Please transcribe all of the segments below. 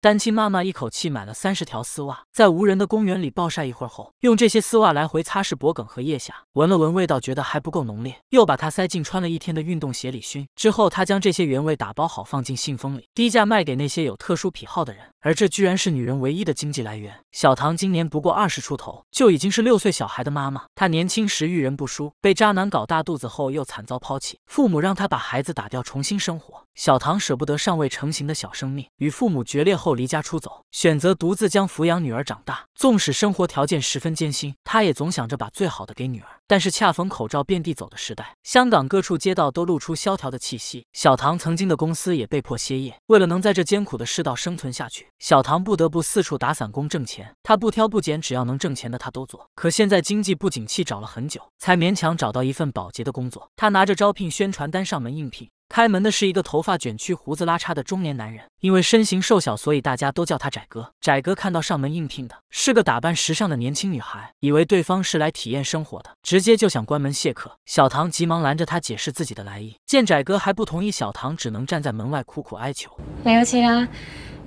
单亲妈妈一口气买了三十条丝袜，在无人的公园里暴晒一会儿后，用这些丝袜来回擦拭脖颈和腋下，闻了闻味道，觉得还不够浓烈，又把它塞进穿了一天的运动鞋里熏。之后，她将这些原味打包好，放进信封里，低价卖给那些有特殊癖好的人。而这居然是女人唯一的经济来源。小唐今年不过二十出头，就已经是六岁小孩的妈妈。她年轻时遇人不淑，被渣男搞大肚子后又惨遭抛弃，父母让她把孩子打掉，重新生活。小唐舍不得尚未成型的小生命，与父母决裂后。后离家出走，选择独自将抚养女儿长大。纵使生活条件十分艰辛，他也总想着把最好的给女儿。但是恰逢口罩遍地走的时代，香港各处街道都露出萧条的气息。小唐曾经的公司也被迫歇业。为了能在这艰苦的世道生存下去，小唐不得不四处打散工挣钱。他不挑不拣，只要能挣钱的他都做。可现在经济不景气，找了很久才勉强找到一份保洁的工作。他拿着招聘宣传单上门应聘。开门的是一个头发卷曲、胡子拉碴的中年男人，因为身形瘦小，所以大家都叫他窄哥。窄哥看到上门应聘的是个打扮时尚的年轻女孩，以为对方是来体验生活的，直接就想关门谢客。小唐急忙拦着他解释自己的来意，见窄哥还不同意，小唐只能站在门外苦苦哀求。你好似啦，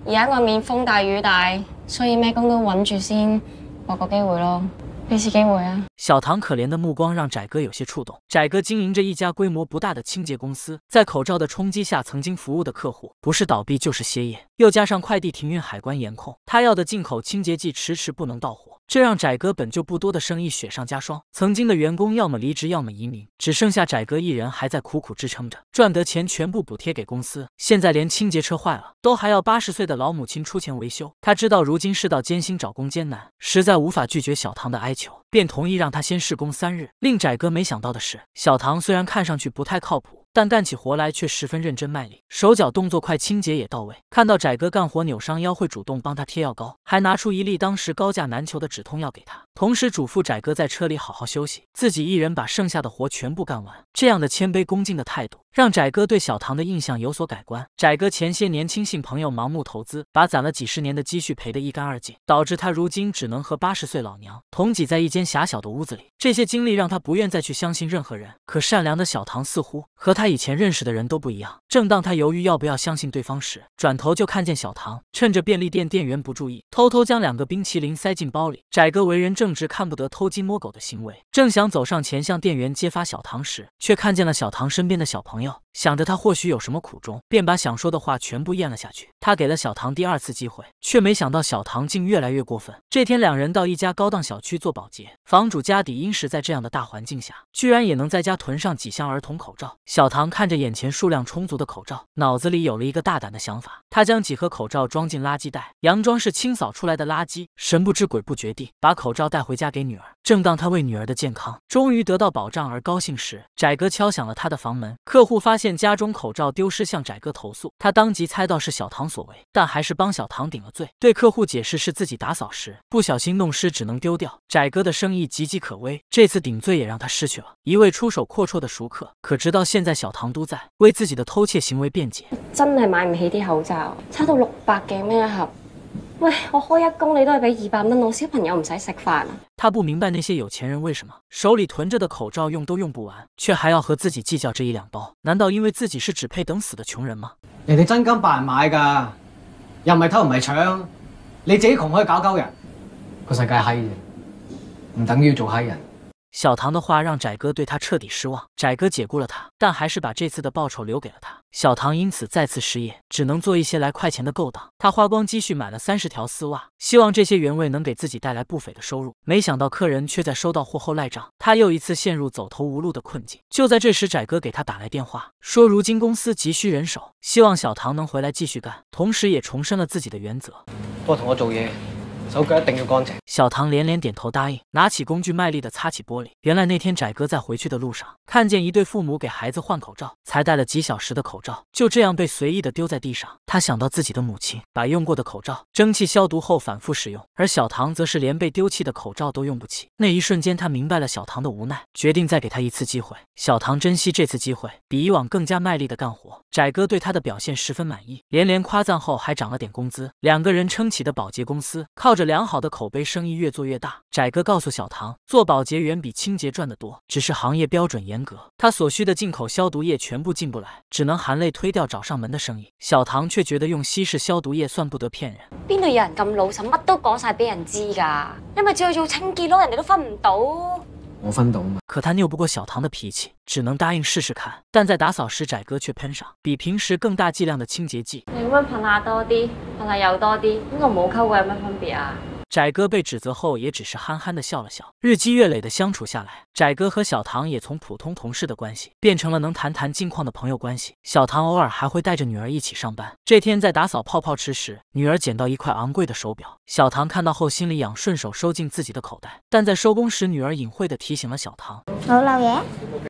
而家外面风大雨大，所以咩工都稳住先，搏个机会咯。那是给我呀。小唐可怜的目光让窄哥有些触动。窄哥经营着一家规模不大的清洁公司，在口罩的冲击下，曾经服务的客户不是倒闭就是歇业，又加上快递停运、海关严控，他要的进口清洁剂迟迟不能到货。这让窄哥本就不多的生意雪上加霜。曾经的员工要么离职，要么移民，只剩下窄哥一人还在苦苦支撑着，赚得钱全部补贴给公司。现在连清洁车坏了，都还要八十岁的老母亲出钱维修。他知道如今世道艰辛，找工艰难，实在无法拒绝小唐的哀求，便同意让他先试工三日。令窄哥没想到的是，小唐虽然看上去不太靠谱。但干起活来却十分认真卖力，手脚动作快，清洁也到位。看到窄哥干活扭伤腰，会主动帮他贴药膏，还拿出一粒当时高价难求的止痛药给他，同时嘱咐窄哥在车里好好休息，自己一人把剩下的活全部干完。这样的谦卑恭敬的态度。让窄哥对小唐的印象有所改观。窄哥前些年轻信朋友盲目投资，把攒了几十年的积蓄赔得一干二净，导致他如今只能和八十岁老娘同挤在一间狭小的屋子里。这些经历让他不愿再去相信任何人。可善良的小唐似乎和他以前认识的人都不一样。正当他犹豫要不要相信对方时，转头就看见小唐趁着便利店店员不注意，偷偷将两个冰淇淋塞进包里。窄哥为人正直，看不得偷鸡摸狗的行为，正想走上前向店员揭发小唐时，却看见了小唐身边的小朋友。朋友。想着他或许有什么苦衷，便把想说的话全部咽了下去。他给了小唐第二次机会，却没想到小唐竟越来越过分。这天，两人到一家高档小区做保洁。房主家底殷实，在这样的大环境下，居然也能在家囤上几箱儿童口罩。小唐看着眼前数量充足的口罩，脑子里有了一个大胆的想法。他将几盒口罩装进垃圾袋，佯装是清扫出来的垃圾，神不知鬼不觉地把口罩带回家给女儿。正当他为女儿的健康终于得到保障而高兴时，窄哥敲响了他的房门。客户发。现家中口罩丢失，向窄哥投诉，他当即猜到是小唐所为，但还是帮小唐顶了罪，对客户解释是自己打扫时不小心弄湿，只能丢掉。窄哥的生意岌岌可危，这次顶罪也让他失去了一位出手阔绰的熟客。可直到现在，小唐都在为自己的偷窃行为辩解，真系买唔起啲口罩，差到六百几蚊一盒。喂，我开一公里都系俾二百蚊，我小朋友唔使食饭。他不明白那些有钱人为什么手里囤着的口罩用都用不完，却还要和自己计较这一两包？难道因为自己是只配等死的穷人吗？人哋真金白银买噶，又唔系偷唔系抢，你自己穷可以搞鸠人，个世界閪嘅，唔等于做閪人。小唐的话让窄哥对他彻底失望，窄哥解雇了他，但还是把这次的报酬留给了他。小唐因此再次失业，只能做一些来快钱的勾当。他花光积蓄买了三十条丝袜，希望这些原味能给自己带来不菲的收入。没想到客人却在收到货后赖账，他又一次陷入走投无路的困境。就在这时，窄哥给他打来电话，说如今公司急需人手，希望小唐能回来继续干，同时也重申了自己的原则。多同我做嘢。手脚一定要干净。小唐连连点头答应，拿起工具卖力的擦起玻璃。原来那天窄哥在回去的路上，看见一对父母给孩子换口罩，才戴了几小时的口罩，就这样被随意的丢在地上。他想到自己的母亲，把用过的口罩蒸汽消毒后反复使用，而小唐则是连被丢弃的口罩都用不起。那一瞬间，他明白了小唐的无奈，决定再给他一次机会。小唐珍惜这次机会，比以往更加卖力的干活。窄哥对他的表现十分满意，连连夸赞后还涨了点工资。两个人撑起的保洁公司，靠着。良好的口碑，生意越做越大。仔哥告诉小唐，做保洁远比清洁赚得多，只是行业标准严格，他所需的进口消毒液全部进不来，只能含泪推掉找上门的生意。小唐却觉得用稀释消毒液算不得骗人。边度有人咁老实，乜都讲晒俾人知噶？你咪照去做清洁咯，人哋都分唔到。我分到，可他拗不过小唐的脾气，只能答应试试看。但在打扫时，仔哥却喷上比平时更大剂量的清洁剂。你问喷下多啲，喷下又多啲，咁我冇沟过有咩分别啊？窄哥被指责后，也只是憨憨的笑了笑。日积月累的相处下来，窄哥和小唐也从普通同事的关系变成了能谈谈近况的朋友关系。小唐偶尔还会带着女儿一起上班。这天在打扫泡泡池时，女儿捡到一块昂贵的手表。小唐看到后心里痒，顺手收进自己的口袋。但在收工时，女儿隐晦的提醒了小唐。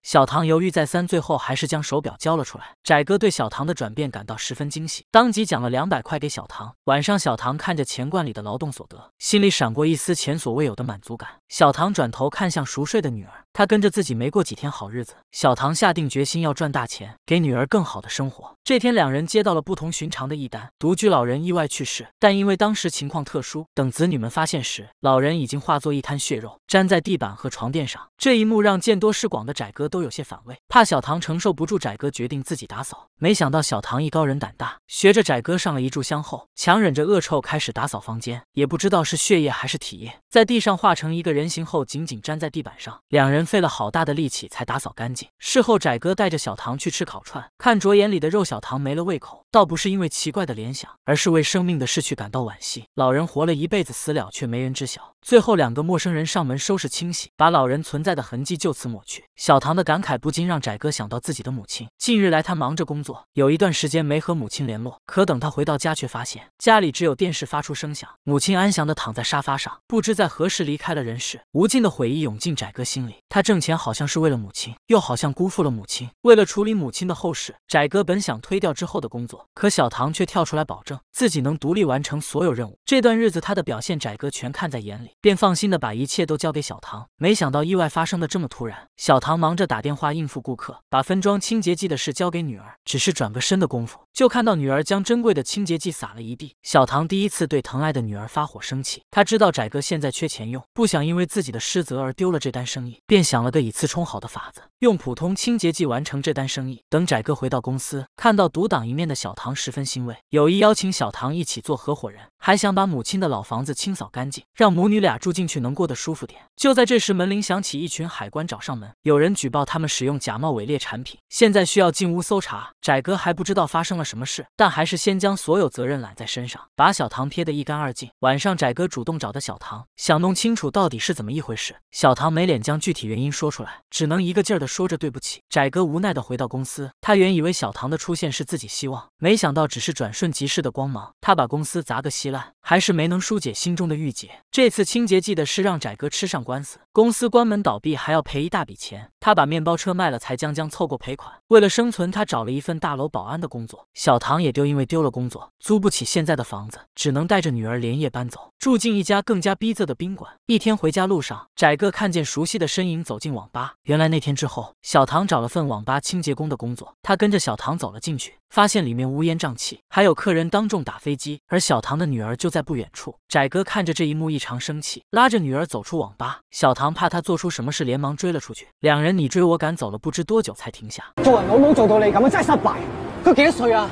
小唐犹豫再三，最后还是将手表交了出来。窄哥对小唐的转变感到十分惊喜，当即奖了两百块给小唐。晚上，小唐看着钱罐里的劳动所得。心里闪过一丝前所未有的满足感，小唐转头看向熟睡的女儿。他跟着自己没过几天好日子，小唐下定决心要赚大钱，给女儿更好的生活。这天，两人接到了不同寻常的一单：独居老人意外去世，但因为当时情况特殊，等子女们发现时，老人已经化作一滩血肉，粘在地板和床垫上。这一幕让见多识广的窄哥都有些反胃，怕小唐承受不住，窄哥决定自己打扫。没想到小唐艺高人胆大，学着窄哥上了一炷香后，强忍着恶臭开始打扫房间。也不知道是血液还是体液，在地上化成一个人形后，紧紧粘在地板上。两人。费了好大的力气才打扫干净。事后，窄哥带着小唐去吃烤串，看着眼里的肉，小唐没了胃口，倒不是因为奇怪的联想，而是为生命的逝去感到惋惜。老人活了一辈子，死了却没人知晓。最后两个陌生人上门收拾清洗，把老人存在的痕迹就此抹去。小唐的感慨不禁让窄哥想到自己的母亲。近日来，他忙着工作，有一段时间没和母亲联络。可等他回到家，却发现家里只有电视发出声响，母亲安详的躺在沙发上，不知在何时离开了人世。无尽的悔意涌进窄哥心里。他挣钱好像是为了母亲，又好像辜负了母亲。为了处理母亲的后事，窄哥本想推掉之后的工作，可小唐却跳出来保证自己能独立完成所有任务。这段日子他的表现，窄哥全看在眼里，便放心的把一切都交给小唐。没想到意外发生的这么突然，小唐忙着打电话应付顾客，把分装清洁剂的事交给女儿。只是转个身的功夫，就看到女儿将珍贵的清洁剂撒了一地。小唐第一次对疼爱的女儿发火生气，他知道窄哥现在缺钱用，不想因为自己的失责而丢了这单生意，便。想了个以次充好的法子，用普通清洁剂完成这单生意。等窄哥回到公司，看到独挡一面的小唐，十分欣慰，有意邀请小唐一起做合伙人，还想把母亲的老房子清扫干净，让母女俩住进去能过得舒服点。就在这时，门铃响起，一群海关找上门，有人举报他们使用假冒伪劣产品，现在需要进屋搜查。窄哥还不知道发生了什么事，但还是先将所有责任揽在身上，把小唐撇得一干二净。晚上，窄哥主动找的小唐，想弄清楚到底是怎么一回事。小唐没脸将具体。原因说出来，只能一个劲儿的说着对不起。窄哥无奈的回到公司，他原以为小唐的出现是自己希望，没想到只是转瞬即逝的光芒。他把公司砸个稀烂，还是没能疏解心中的郁结。这次清洁剂的事让窄哥吃上官司，公司关门倒闭，还要赔一大笔钱。他把面包车卖了，才将将凑够赔款。为了生存，他找了一份大楼保安的工作。小唐也丢，因为丢了工作，租不起现在的房子，只能带着女儿连夜搬走，住进一家更加逼仄的宾馆。一天回家路上，窄哥看见熟悉的身影。走进网吧，原来那天之后，小唐找了份网吧清洁工的工作。他跟着小唐走了进去，发现里面乌烟瘴气，还有客人当众打飞机。而小唐的女儿就在不远处。窄哥看着这一幕异常生气，拉着女儿走出网吧。小唐怕他做出什么事，连忙追了出去。两人你追我赶，走了不知多久才停下。做人老母做到你咁啊，真系失败。佢几多岁啊？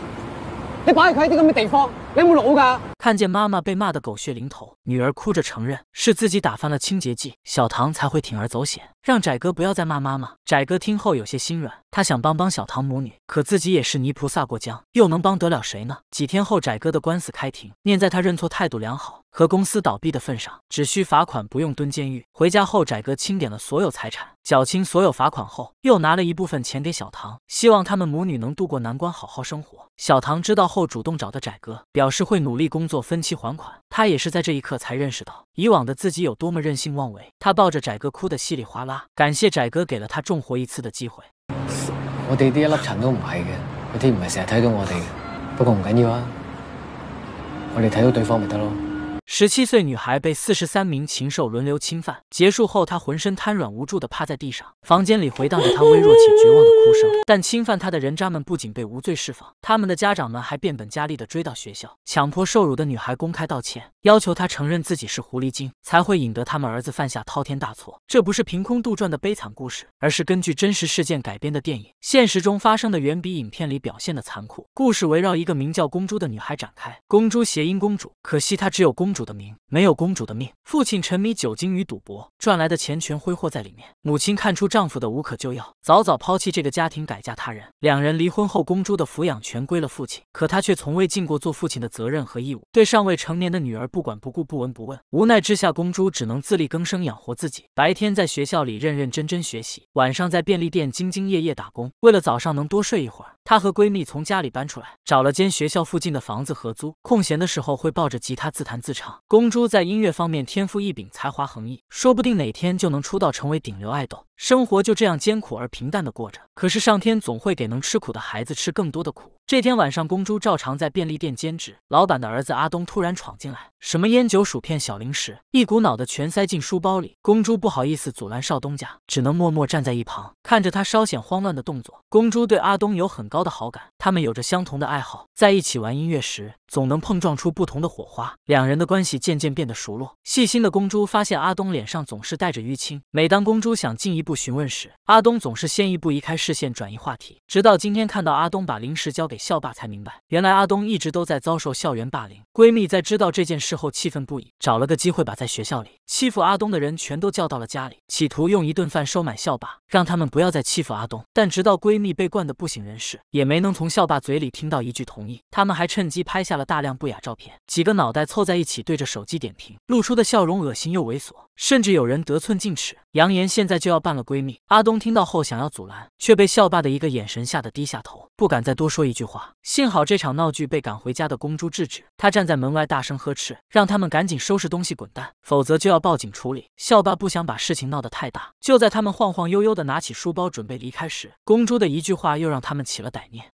你摆佢喺啲咁嘅地方。你母老虎！看见妈妈被骂得狗血淋头，女儿哭着承认是自己打翻了清洁剂，小唐才会铤而走险，让窄哥不要再骂妈妈。窄哥听后有些心软，他想帮帮小唐母女，可自己也是泥菩萨过江，又能帮得了谁呢？几天后，窄哥的官司开庭，念在他认错态度良好。和公司倒闭的份上，只需罚款不用蹲监狱。回家后，窄哥清点了所有财产，缴清所有罚款后，又拿了一部分钱给小唐，希望他们母女能渡过难关，好好生活。小唐知道后，主动找的窄哥，表示会努力工作，分期还款。他也是在这一刻才认识到，以往的自己有多么任性妄为。他抱着窄哥哭得稀里哗啦，感谢窄哥给了他重活一次的机会。我哋一粒尘都唔系嘅，嗰啲唔系成日睇到我哋嘅，不过唔紧要啊，我哋睇到对方咪得咯。十七岁女孩被四十三名禽兽轮流侵犯，结束后，她浑身瘫软、无助地趴在地上，房间里回荡着她微弱且绝望的哭声。但侵犯她的人渣们不仅被无罪释放，他们的家长们还变本加厉地追到学校，强迫受辱的女孩公开道歉。要求他承认自己是狐狸精，才会引得他们儿子犯下滔天大错。这不是凭空杜撰的悲惨故事，而是根据真实事件改编的电影。现实中发生的远比影片里表现的残酷。故事围绕一个名叫公猪的女孩展开，公猪谐音公主，可惜她只有公主的名，没有公主的命。父亲沉迷酒精与赌博，赚来的钱全挥霍在里面。母亲看出丈夫的无可救药，早早抛弃这个家庭，改嫁他人。两人离婚后，公猪的抚养权归了父亲，可他却从未尽过做父亲的责任和义务，对尚未成年的女儿。不管不顾、不闻不问，无奈之下，公猪只能自力更生养活自己。白天在学校里认认真真学习，晚上在便利店兢兢业业打工。为了早上能多睡一会儿，她和闺蜜从家里搬出来，找了间学校附近的房子合租。空闲的时候会抱着吉他自弹自唱。公猪在音乐方面天赋异禀，才华横溢，说不定哪天就能出道，成为顶流爱豆。生活就这样艰苦而平淡的过着，可是上天总会给能吃苦的孩子吃更多的苦。这天晚上，公猪照常在便利店兼职，老板的儿子阿东突然闯进来，什么烟酒、薯片、小零食，一股脑的全塞进书包里。公猪不好意思阻拦少东家，只能默默站在一旁，看着他稍显慌乱的动作。公猪对阿东有很高的好感，他们有着相同的爱好，在一起玩音乐时，总能碰撞出不同的火花。两人的关系渐渐变得熟络。细心的公猪发现阿东脸上总是带着淤青，每当公猪想进一步，不询问时，阿东总是先一步移开视线，转移话题。直到今天看到阿东把零食交给校霸，才明白原来阿东一直都在遭受校园霸凌。闺蜜在知道这件事后气愤不已，找了个机会把在学校里欺负阿东的人全都叫到了家里，企图用一顿饭收买校霸，让他们不要再欺负阿东。但直到闺蜜被灌得不省人事，也没能从校霸嘴里听到一句同意。他们还趁机拍下了大量不雅照片，几个脑袋凑在一起对着手机点评，露出的笑容恶心又猥琐，甚至有人得寸进尺，扬言现在就要办了。闺蜜阿东听到后想要阻拦，却被校霸的一个眼神吓得低下头，不敢再多说一句话。幸好这场闹剧被赶回家的公猪制止，他站在门外大声呵斥，让他们赶紧收拾东西滚蛋，否则就要报警处理。校霸不想把事情闹得太大，就在他们晃晃悠悠的拿起书包准备离开时，公猪的一句话又让他们起了歹念。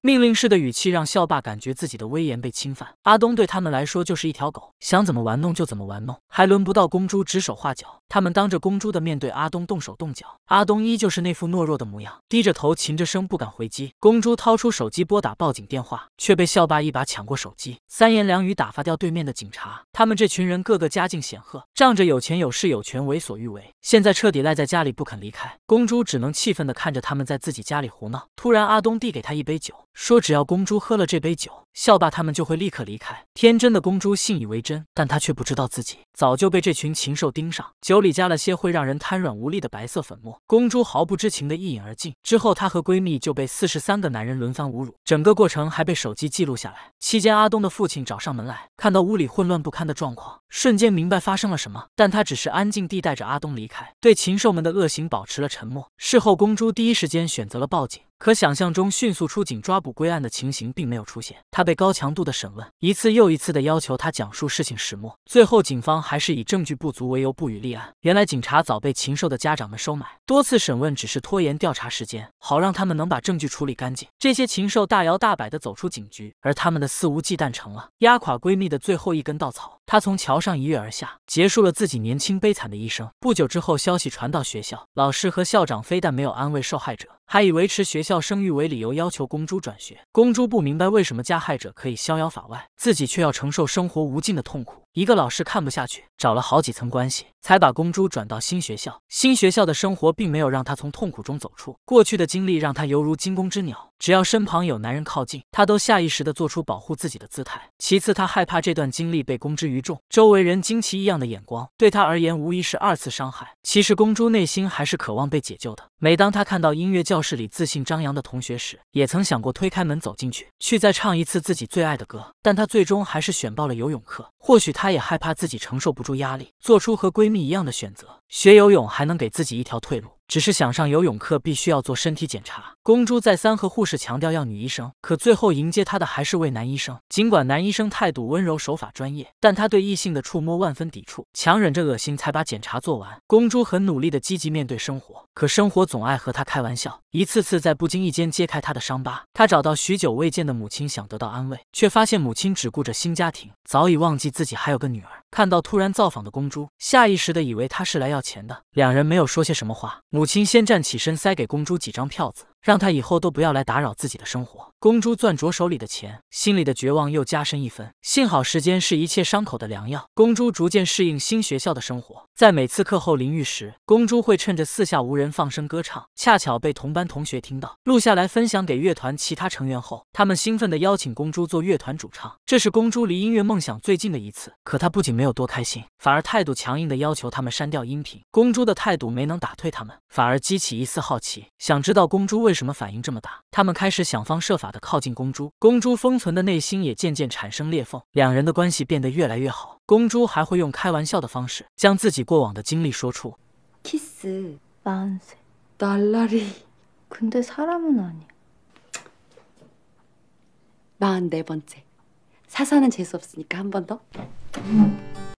命令式的语气让校霸感觉自己的威严被侵犯。阿东对他们来说就是一条狗，想怎么玩弄就怎么玩弄，还轮不到公猪指手画脚。他们当着公猪的面对阿东动手动脚，阿东依旧是那副懦弱的模样，低着头，噙着声，不敢回击。公猪掏出手机拨打报警电话，却被校霸一把抢过手机，三言两语打发掉对面的警察。他们这群人个个家境显赫，仗着有钱有势有权为所欲为，现在彻底赖在家里不肯离开。公猪只能气愤的看着他们在自己家里胡闹。突然，阿东递给他一杯酒。说只要公猪喝了这杯酒，校霸他们就会立刻离开。天真的公猪信以为真，但她却不知道自己早就被这群禽兽盯上。酒里加了些会让人瘫软无力的白色粉末，公猪毫不知情的一饮而尽。之后，她和闺蜜就被四十三个男人轮番侮辱，整个过程还被手机记录下来。期间，阿东的父亲找上门来。看到屋里混乱不堪的状况，瞬间明白发生了什么。但他只是安静地带着阿东离开，对禽兽们的恶行保持了沉默。事后，公猪第一时间选择了报警，可想象中迅速出警、抓捕归案的情形并没有出现。他被高强度的审问，一次又一次的要求他讲述事情始末。最后，警方还是以证据不足为由不予立案。原来，警察早被禽兽的家长们收买，多次审问只是拖延调查时间，好让他们能把证据处理干净。这些禽兽大摇大摆地走出警局，而他们的肆无忌惮成了压垮闺蜜。的最后一根稻草，他从桥上一跃而下，结束了自己年轻悲惨的一生。不久之后，消息传到学校，老师和校长非但没有安慰受害者。还以维持学校声誉为理由，要求公猪转学。公猪不明白为什么加害者可以逍遥法外，自己却要承受生活无尽的痛苦。一个老师看不下去，找了好几层关系，才把公猪转到新学校。新学校的生活并没有让他从痛苦中走出，过去的经历让他犹如惊弓之鸟，只要身旁有男人靠近，他都下意识的做出保护自己的姿态。其次，他害怕这段经历被公之于众，周围人惊奇异样的眼光，对他而言无疑是二次伤害。其实，公猪内心还是渴望被解救的。每当他看到音乐教教室里自信张扬的同学时，也曾想过推开门走进去，去再唱一次自己最爱的歌，但她最终还是选报了游泳课。或许她也害怕自己承受不住压力，做出和闺蜜一样的选择。学游泳还能给自己一条退路。只是想上游泳课，必须要做身体检查。公猪再三和护士强调要女医生，可最后迎接他的还是位男医生。尽管男医生态度温柔，手法专业，但他对异性的触摸万分抵触，强忍着恶心才把检查做完。公猪很努力地积极面对生活，可生活总爱和他开玩笑，一次次在不经意间揭开他的伤疤。他找到许久未见的母亲，想得到安慰，却发现母亲只顾着新家庭，早已忘记自己还有个女儿。看到突然造访的公猪，下意识地以为他是来要钱的。两人没有说些什么话。母亲先站起身，塞给公猪几张票子。让他以后都不要来打扰自己的生活。公猪攥着手里的钱，心里的绝望又加深一分。幸好时间是一切伤口的良药。公猪逐渐适应新学校的生活，在每次课后淋浴时，公猪会趁着四下无人放声歌唱，恰巧被同班同学听到，录下来分享给乐团其他成员后，他们兴奋地邀请公猪做乐团主唱。这是公猪离音乐梦想最近的一次，可他不仅没有多开心，反而态度强硬地要求他们删掉音频。公猪的态度没能打退他们，反而激起一丝好奇，想知道公猪为。为什么反应这么大？他们开始想方设法的靠近公猪，公猪封存的内心也渐渐产生裂缝，两人的关系变得越来越好。公猪还会用开玩笑的方式将自己过往的经历说出。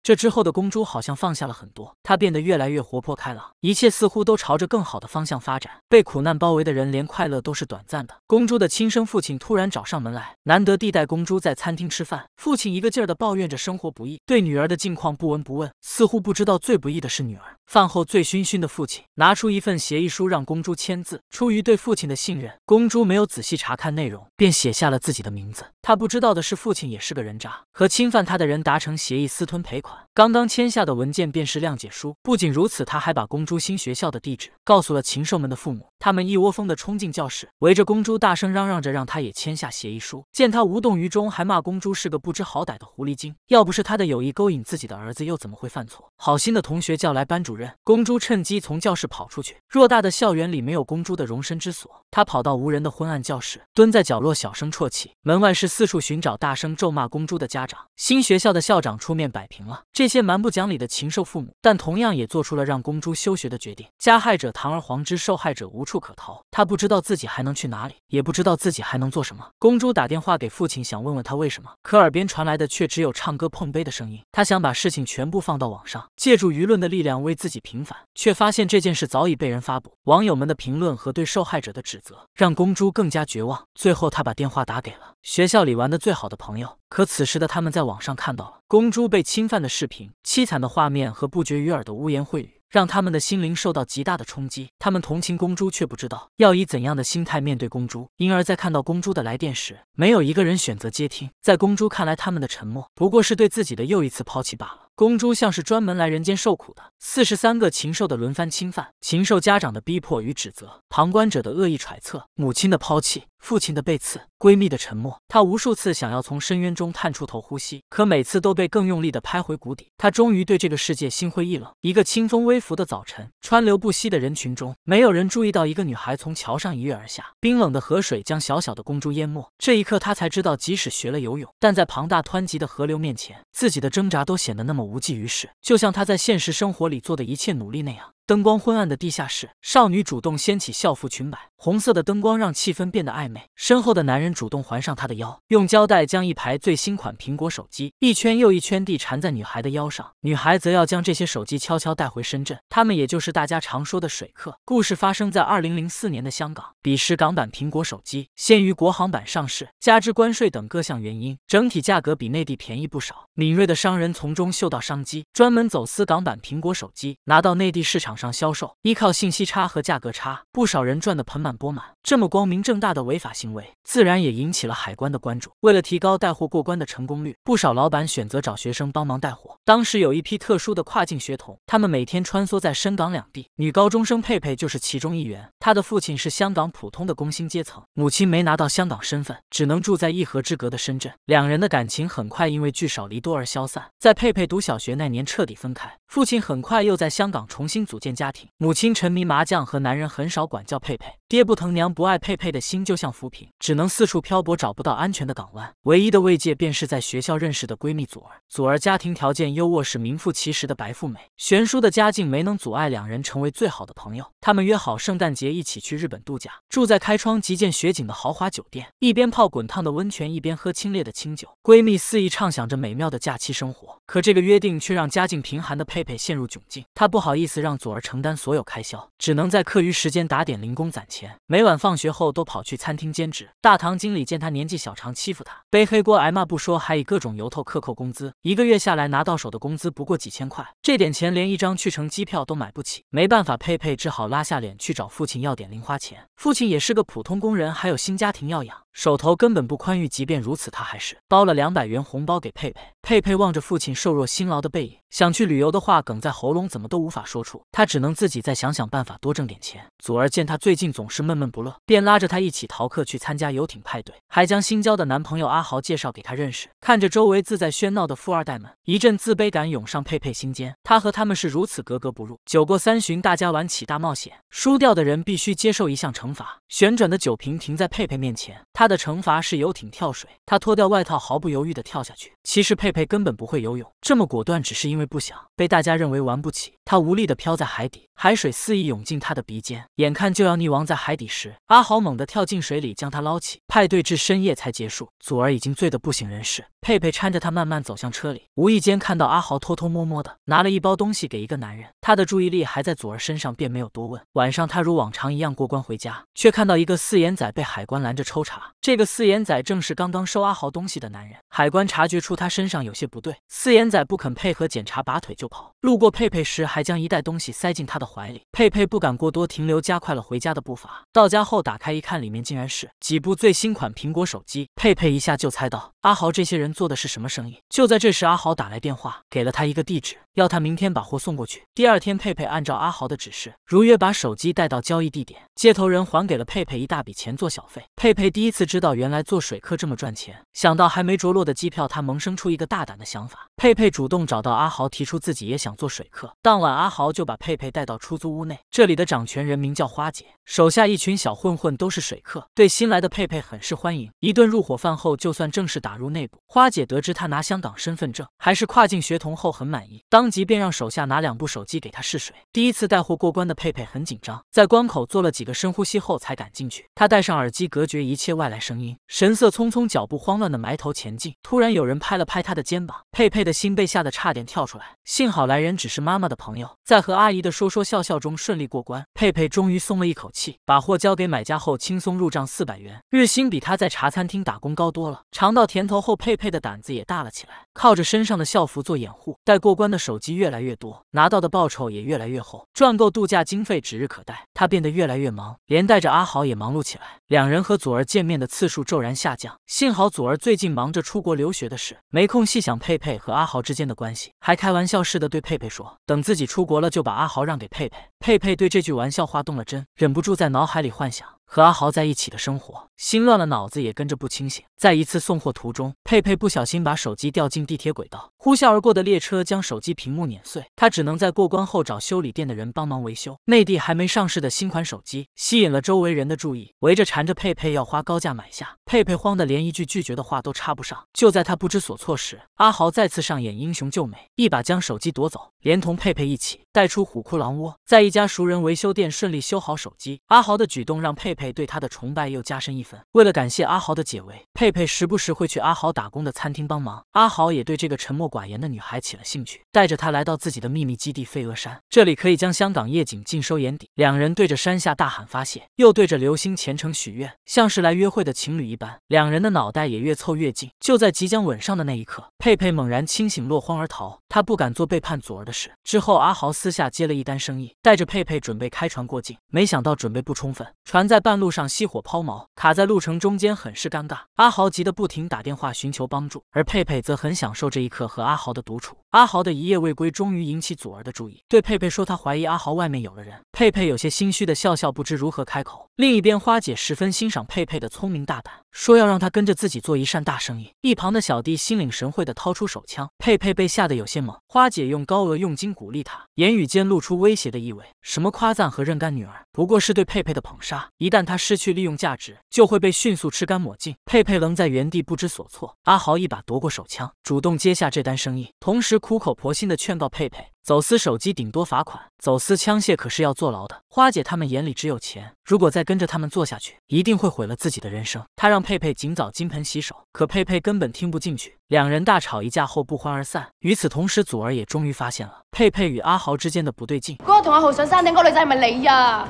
这之后的公猪好像放下了很多，她变得越来越活泼开朗，一切似乎都朝着更好的方向发展。被苦难包围的人，连快乐都是短暂的。公猪的亲生父亲突然找上门来，难得地带公猪在餐厅吃饭，父亲一个劲儿的抱怨着生活不易，对女儿的近况不闻不问，似乎不知道最不易的是女儿。饭后醉醺醺的父亲拿出一份协议书让公猪签字，出于对父亲的信任，公猪没有仔细查看内容，便写下了自己的名字。他不知道的是，父亲也是个人渣，和侵犯他的人达成协议，私吞赔款。刚刚签下的文件便是谅解书。不仅如此，他还把公猪新学校的地址告诉了禽兽们的父母。他们一窝蜂地冲进教室，围着公猪大声嚷嚷着，让他也签下协议书。见他无动于衷，还骂公猪是个不知好歹的狐狸精。要不是他的有意勾引自己的儿子，又怎么会犯错？好心的同学叫来班主任，公猪趁机从教室跑出去。偌大的校园里没有公猪的容身之所，他跑到无人的昏暗教室，蹲在角落小声啜泣。门外是四处寻找、大声咒骂公猪的家长。新学校的校长出面摆平了这些蛮不讲理的禽兽父母，但同样也做出了让公猪休学的决定。加害者堂而皇之，受害者无。处可逃，他不知道自己还能去哪里，也不知道自己还能做什么。公猪打电话给父亲，想问问他为什么，可耳边传来的却只有唱歌碰杯的声音。他想把事情全部放到网上，借助舆论的力量为自己平反，却发现这件事早已被人发布。网友们的评论和对受害者的指责，让公猪更加绝望。最后，他把电话打给了学校里玩的最好的朋友。可此时的他们在网上看到了公猪被侵犯的视频，凄惨的画面和不绝于耳的污言秽语。让他们的心灵受到极大的冲击。他们同情公猪，却不知道要以怎样的心态面对公猪。因而，在看到公猪的来电时，没有一个人选择接听。在公猪看来，他们的沉默不过是对自己的又一次抛弃罢了。公猪像是专门来人间受苦的。四十三个禽兽的轮番侵犯，禽兽家长的逼迫与指责。旁观者的恶意揣测，母亲的抛弃，父亲的背刺，闺蜜的沉默，她无数次想要从深渊中探出头呼吸，可每次都被更用力的拍回谷底。她终于对这个世界心灰意冷。一个清风微拂的早晨，川流不息的人群中，没有人注意到一个女孩从桥上一跃而下，冰冷的河水将小小的公主淹没。这一刻，她才知道，即使学了游泳，但在庞大湍急的河流面前，自己的挣扎都显得那么无济于事，就像她在现实生活里做的一切努力那样。灯光昏暗的地下室，少女主动掀起校服裙摆，红色的灯光让气氛变得暧昧。身后的男人主动环上她的腰，用胶带将一排最新款苹果手机一圈又一圈地缠在女孩的腰上。女孩则要将这些手机悄悄带回深圳，他们也就是大家常说的水客。故事发生在二零零四年的香港，彼时港版苹果手机先于国行版上市，加之关税等各项原因，整体价格比内地便宜不少。敏锐的商人从中嗅到商机，专门走私港版苹果手机拿到内地市场。上销售依靠信息差和价格差，不少人赚得盆满钵满。这么光明正大的违法行为，自然也引起了海关的关注。为了提高带货过关的成功率，不少老板选择找学生帮忙带货。当时有一批特殊的跨境学童，他们每天穿梭在深港两地。女高中生佩佩就是其中一员。她的父亲是香港普通的工薪阶层，母亲没拿到香港身份，只能住在一河之隔的深圳。两人的感情很快因为聚少离多而消散，在佩佩读小学那年彻底分开。父亲很快又在香港重新组建。家庭母亲沉迷麻将和男人很少管教佩佩，爹不疼娘不爱，佩佩的心就像浮萍，只能四处漂泊，找不到安全的港湾。唯一的慰藉便是在学校认识的闺蜜祖儿，祖儿家庭条件优渥，是名副其实的白富美。悬殊的家境没能阻碍两人成为最好的朋友。他们约好圣诞节一起去日本度假，住在开窗即见雪景的豪华酒店，一边泡滚烫的温泉，一边喝清冽的清酒。闺蜜肆意畅想着美妙的假期生活，可这个约定却让家境贫寒的佩佩陷入窘境。她不好意思让祖而承担所有开销，只能在课余时间打点零工攒钱。每晚放学后都跑去餐厅兼职。大堂经理见他年纪小，常欺负他，背黑锅挨骂不说，还以各种由头克扣工资。一个月下来拿到手的工资不过几千块，这点钱连一张去程机票都买不起。没办法，佩佩只好拉下脸去找父亲要点零花钱。父亲也是个普通工人，还有新家庭要养，手头根本不宽裕。即便如此，他还是包了两百元红包给佩佩。佩佩望着父亲瘦弱辛劳的背影，想去旅游的话梗在喉咙，怎么都无法说出。他。他只能自己再想想办法，多挣点钱。祖儿见他最近总是闷闷不乐，便拉着他一起逃课去参加游艇派对，还将新交的男朋友阿豪介绍给他认识。看着周围自在喧闹的富二代们，一阵自卑感涌上佩佩心间。他和他们是如此格格不入。酒过三巡，大家玩起大冒险，输掉的人必须接受一项惩罚。旋转的酒瓶停在佩佩面前，他的惩罚是游艇跳水。他脱掉外套，毫不犹豫地跳下去。其实佩佩根本不会游泳，这么果断只是因为不想被大家认为玩不起。他无力地飘在。海底海水肆意涌进他的鼻尖，眼看就要溺亡在海底时，阿豪猛地跳进水里将他捞起。派对至深夜才结束，祖儿已经醉得不省人事。佩佩搀着他慢慢走向车里，无意间看到阿豪偷偷摸摸的拿了一包东西给一个男人。他的注意力还在祖儿身上，便没有多问。晚上，他如往常一样过关回家，却看到一个四眼仔被海关拦着抽查。这个四眼仔正是刚刚收阿豪东西的男人。海关察觉出他身上有些不对，四眼仔不肯配合检查，拔腿就跑。路过佩佩时，还将一袋东西塞进他的怀里。佩佩不敢过多停留，加快了回家的步伐。到家后，打开一看，里面竟然是几部最新款苹果手机。佩佩一下就猜到阿豪这些人做的是什么生意。就在这时，阿豪打来电话，给了他一个地址，要他明天把货送过去。第二。第二天，佩佩按照阿豪的指示，如约把手机带到交易地点。接头人还给了佩佩一大笔钱做小费。佩佩第一次知道原来做水客这么赚钱。想到还没着落的机票，他萌生出一个大胆的想法。佩佩主动找到阿豪，提出自己也想做水客。当晚，阿豪就把佩佩带到出租屋内。这里的掌权人名叫花姐，手下一群小混混都是水客，对新来的佩佩很是欢迎。一顿入伙饭后，就算正式打入内部。花姐得知他拿香港身份证，还是跨境学童后，很满意，当即便让手下拿两部手机给他试水。第一次带货过关的佩佩很紧张，在关口做了几个深呼吸后才敢进去。他戴上耳机隔绝一切外来声音，神色匆匆，脚步慌乱的埋头前进。突然有人拍了拍他的肩膀，佩佩的。心被吓得差点跳出来，幸好来人只是妈妈的朋友，在和阿姨的说说笑笑中顺利过关。佩佩终于松了一口气，把货交给买家后，轻松入账四百元，日薪比她在茶餐厅打工高多了。尝到甜头后，佩佩的胆子也大了起来，靠着身上的校服做掩护，带过关的手机越来越多，拿到的报酬也越来越厚，赚够度假经费指日可待。他变得越来越忙，连带着阿豪也忙碌起来，两人和祖儿见面的次数骤然下降。幸好祖儿最近忙着出国留学的事，没空细想佩佩和阿。阿豪之间的关系，还开玩笑似的对佩佩说：“等自己出国了，就把阿豪让给佩佩。”佩佩对这句玩笑话动了真，忍不住在脑海里幻想。和阿豪在一起的生活，心乱了，脑子也跟着不清醒。在一次送货途中，佩佩不小心把手机掉进地铁轨道，呼啸而过的列车将手机屏幕碾碎，他只能在过关后找修理店的人帮忙维修。内地还没上市的新款手机吸引了周围人的注意，围着缠着佩佩要花高价买下。佩佩慌得连一句拒绝的话都插不上。就在他不知所措时，阿豪再次上演英雄救美，一把将手机夺走，连同佩佩一起带出虎窟狼窝，在一家熟人维修店顺利修好手机。阿豪的举动让佩佩。佩对他的崇拜又加深一分。为了感谢阿豪的解围，佩佩时不时会去阿豪打工的餐厅帮忙。阿豪也对这个沉默寡言的女孩起了兴趣，带着她来到自己的秘密基地飞鹅山，这里可以将香港夜景尽收眼底。两人对着山下大喊发泄，又对着流星虔诚许愿，像是来约会的情侣一般。两人的脑袋也越凑越近，就在即将吻上的那一刻，佩佩猛然清醒，落荒而逃。他不敢做背叛祖儿的事。之后，阿豪私下接了一单生意，带着佩佩准备开船过境，没想到准备不充分，船在半。半路上熄火抛锚，卡在路程中间，很是尴尬。阿豪急得不停打电话寻求帮助，而佩佩则很享受这一刻和阿豪的独处。阿豪的一夜未归，终于引起祖儿的注意，对佩佩说他怀疑阿豪外面有了人。佩佩有些心虚的笑笑，不知如何开口。另一边，花姐十分欣赏佩佩的聪明大胆，说要让她跟着自己做一扇大生意。一旁的小弟心领神会的掏出手枪，佩佩被吓得有些懵。花姐用高额佣金鼓励他，言语间露出威胁的意味。什么夸赞和认干女儿，不过是对佩佩的捧杀。一旦她失去利用价值，就会被迅速吃干抹净。佩佩愣在原地不知所措。阿豪一把夺过手枪，主动接下这单生意，同时苦口婆心的劝告佩佩。走私手机顶多罚款，走私枪械可是要坐牢的。花姐他们眼里只有钱，如果再跟着他们做下去，一定会毁了自己的人生。他让佩佩尽早金盆洗手，可佩佩根本听不进去。两人大吵一架后不欢而散。与此同时，祖儿也终于发现了佩佩与阿豪之间的不对劲。嗰个同阿豪上山顶嗰个女仔系咪你呀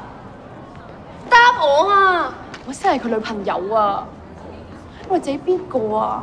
？d a 我啊，我先系佢女朋友啊，你己边个啊？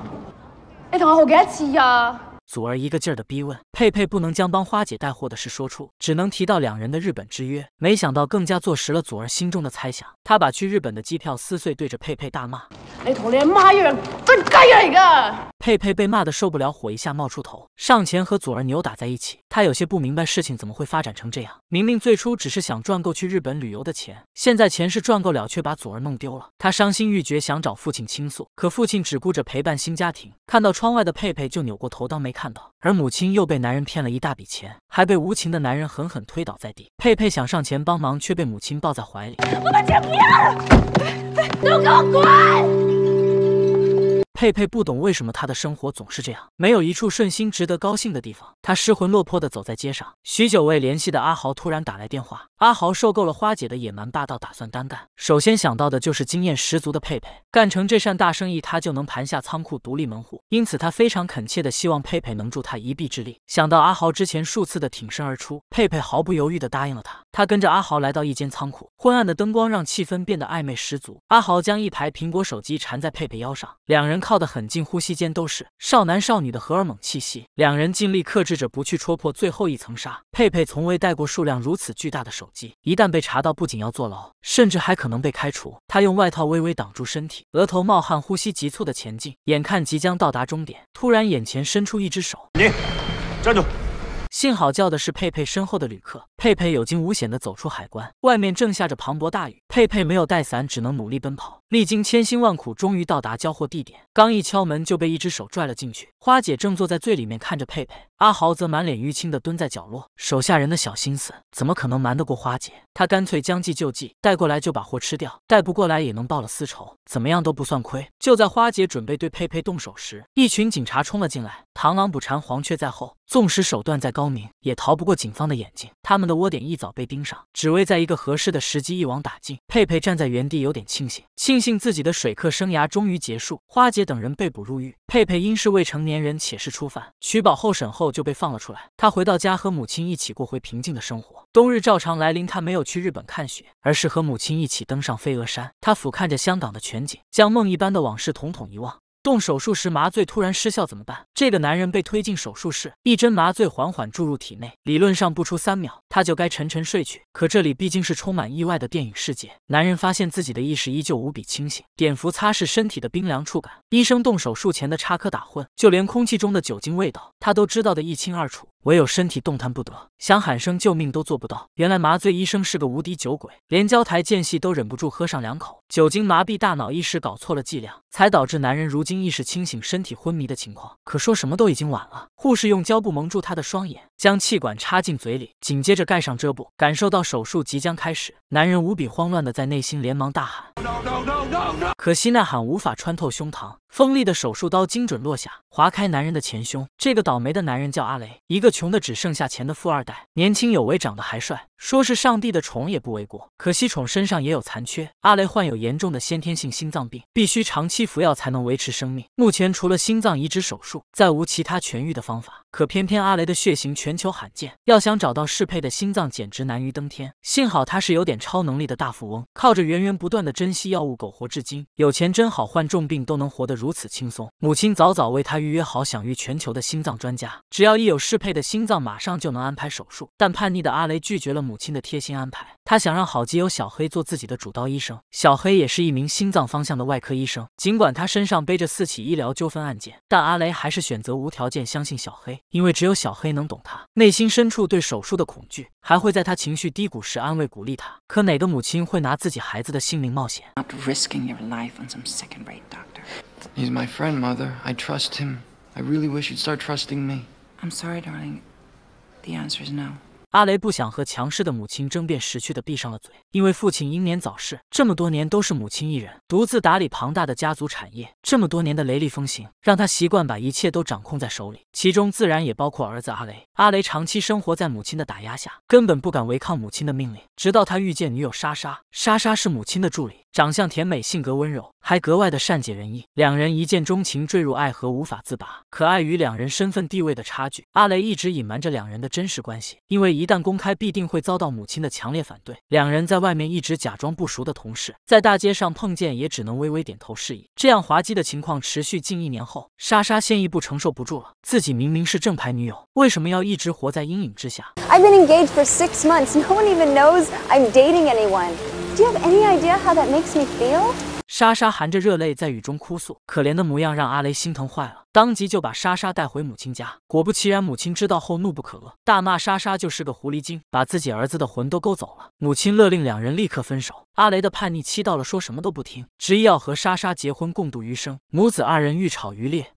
你同阿豪几多次呀？祖儿一个劲儿的逼问佩佩，不能将帮花姐带货的事说出，只能提到两人的日本之约。没想到，更加坐实了祖儿心中的猜想。他把去日本的机票撕碎，对着佩佩大骂：“你同你妈一样真该肋！”个佩佩被骂的受不了火，一下冒出头，上前和祖儿扭打在一起。他有些不明白事情怎么会发展成这样，明明最初只是想赚够去日本旅游的钱，现在钱是赚够了，却把祖儿弄丢了。他伤心欲绝，想找父亲倾诉，可父亲只顾着陪伴新家庭，看到窗外的佩佩就扭过头当没。看到，而母亲又被男人骗了一大笔钱，还被无情的男人狠狠推倒在地。佩佩想上前帮忙，却被母亲抱在怀里。我的钱不要，了，都给我滚！佩佩不懂为什么她的生活总是这样，没有一处顺心值得高兴的地方。她失魂落魄地走在街上，许久未联系的阿豪突然打来电话。阿豪受够了花姐的野蛮霸道，打算单干。首先想到的就是经验十足的佩佩。干成这扇大生意，他就能盘下仓库，独立门户。因此，他非常恳切的希望佩佩能助他一臂之力。想到阿豪之前数次的挺身而出，佩佩毫不犹豫的答应了他。他跟着阿豪来到一间仓库，昏暗的灯光让气氛变得暧昧十足。阿豪将一排苹果手机缠在佩佩腰上，两人靠得很近，呼吸间都是少男少女的荷尔蒙气息。两人尽力克制着不去戳破最后一层纱。佩佩从未戴过数量如此巨大的手。一旦被查到，不仅要坐牢，甚至还可能被开除。他用外套微微挡住身体，额头冒汗，呼吸急促的前进。眼看即将到达终点，突然眼前伸出一只手，你站住！幸好叫的是佩佩身后的旅客。佩佩有惊无险的走出海关，外面正下着磅礴大雨。佩佩没有带伞，只能努力奔跑。历经千辛万苦，终于到达交货地点。刚一敲门，就被一只手拽了进去。花姐正坐在最里面看着佩佩，阿豪则满脸淤青的蹲在角落。手下人的小心思，怎么可能瞒得过花姐？他干脆将计就计，带过来就把货吃掉，带不过来也能报了私仇，怎么样都不算亏。就在花姐准备对佩佩动手时，一群警察冲了进来。螳螂捕蝉，黄雀在后。纵使手段再高明，也逃不过警方的眼睛。他们的窝点一早被盯上，只为在一个合适的时机一网打尽。佩佩站在原地，有点庆幸，庆幸自己的水客生涯终于结束，花姐等人被捕入狱。佩佩因是未成年人且是初犯，取保候审后就被放了出来。他回到家和母亲一起过回平静的生活。冬日照常来临，他没有去日本看雪，而是和母亲一起登上飞鹅山。他俯瞰着香港的全景，将梦一般的往事统统遗忘。动手术时麻醉突然失效怎么办？这个男人被推进手术室，一针麻醉缓缓注入体内，理论上不出三秒他就该沉沉睡去。可这里毕竟是充满意外的电影世界，男人发现自己的意识依旧无比清醒。碘伏擦拭身体的冰凉触感，医生动手术前的插科打诨，就连空气中的酒精味道，他都知道的一清二楚。唯有身体动弹不得，想喊声救命都做不到。原来麻醉医生是个无敌酒鬼，连交台间隙都忍不住喝上两口，酒精麻痹大脑一时搞错了剂量，才导致男人如今意识清醒、身体昏迷的情况。可说什么都已经晚了。护士用胶布蒙住他的双眼，将气管插进嘴里，紧接着盖上遮布。感受到手术即将开始，男人无比慌乱的在内心连忙大喊。可惜呐喊无法穿透胸膛，锋利的手术刀精准落下，划开男人的前胸。这个倒霉的男人叫阿雷，一个穷得只剩下钱的富二代，年轻有为，长得还帅，说是上帝的宠也不为过。可惜宠身上也有残缺，阿雷患有严重的先天性心脏病，必须长期服药才能维持生命。目前除了心脏移植手术，再无其他痊愈的方法。可偏偏阿雷的血型全球罕见，要想找到适配的心脏简直难于登天。幸好他是有点超能力的大富翁，靠着源源不断的真西药物苟活至今，有钱真好，患重病都能活得如此轻松。母亲早早为他预约好享誉全球的心脏专家，只要一有适配的心脏，马上就能安排手术。但叛逆的阿雷拒绝了母亲的贴心安排，他想让好基友小黑做自己的主刀医生。小黑也是一名心脏方向的外科医生，尽管他身上背着四起医疗纠纷案件，但阿雷还是选择无条件相信小黑，因为只有小黑能懂他内心深处对手术的恐惧。还会在她情绪低谷时安慰鼓励她，可哪个母亲会拿自己孩子的性命冒险？He's n risking on o your some second-rate doctor. t life my friend, mother. I trust him. I really wish you'd start trusting me. I'm sorry, darling. The answer is no. 阿雷不想和强势的母亲争辩，识趣的闭上了嘴。因为父亲英年早逝，这么多年都是母亲一人独自打理庞大的家族产业。这么多年的雷厉风行，让他习惯把一切都掌控在手里，其中自然也包括儿子阿雷。阿雷长期生活在母亲的打压下，根本不敢违抗母亲的命令。直到他遇见女友莎莎，莎莎是母亲的助理。长相甜美，性格温柔，还格外的善解人意。两人一见钟情，坠入爱河，无法自拔。可碍于两人身份地位的差距，阿雷一直隐瞒着两人的真实关系，因为一旦公开，必定会遭到母亲的强烈反对。两人在外面一直假装不熟的同事，在大街上碰见，也只能微微点头示意。这样滑稽的情况持续近一年后，莎莎先一步承受不住了。自己明明是正牌女友，为什么要一直活在阴影之下？Do you have how that any idea makes me feel? 莎莎含着热泪在雨中哭诉，可怜的模样让阿雷心疼坏了，当即就把莎莎带回母亲家。果不其然，母亲知道后怒不可遏，大骂莎莎就是个狐狸精，把自己儿子的魂都勾走了。母亲勒令两人立刻分手。阿雷的叛逆期到了，说什么都不听，执意要和莎莎结婚共度余生。母子二人愈吵愈烈。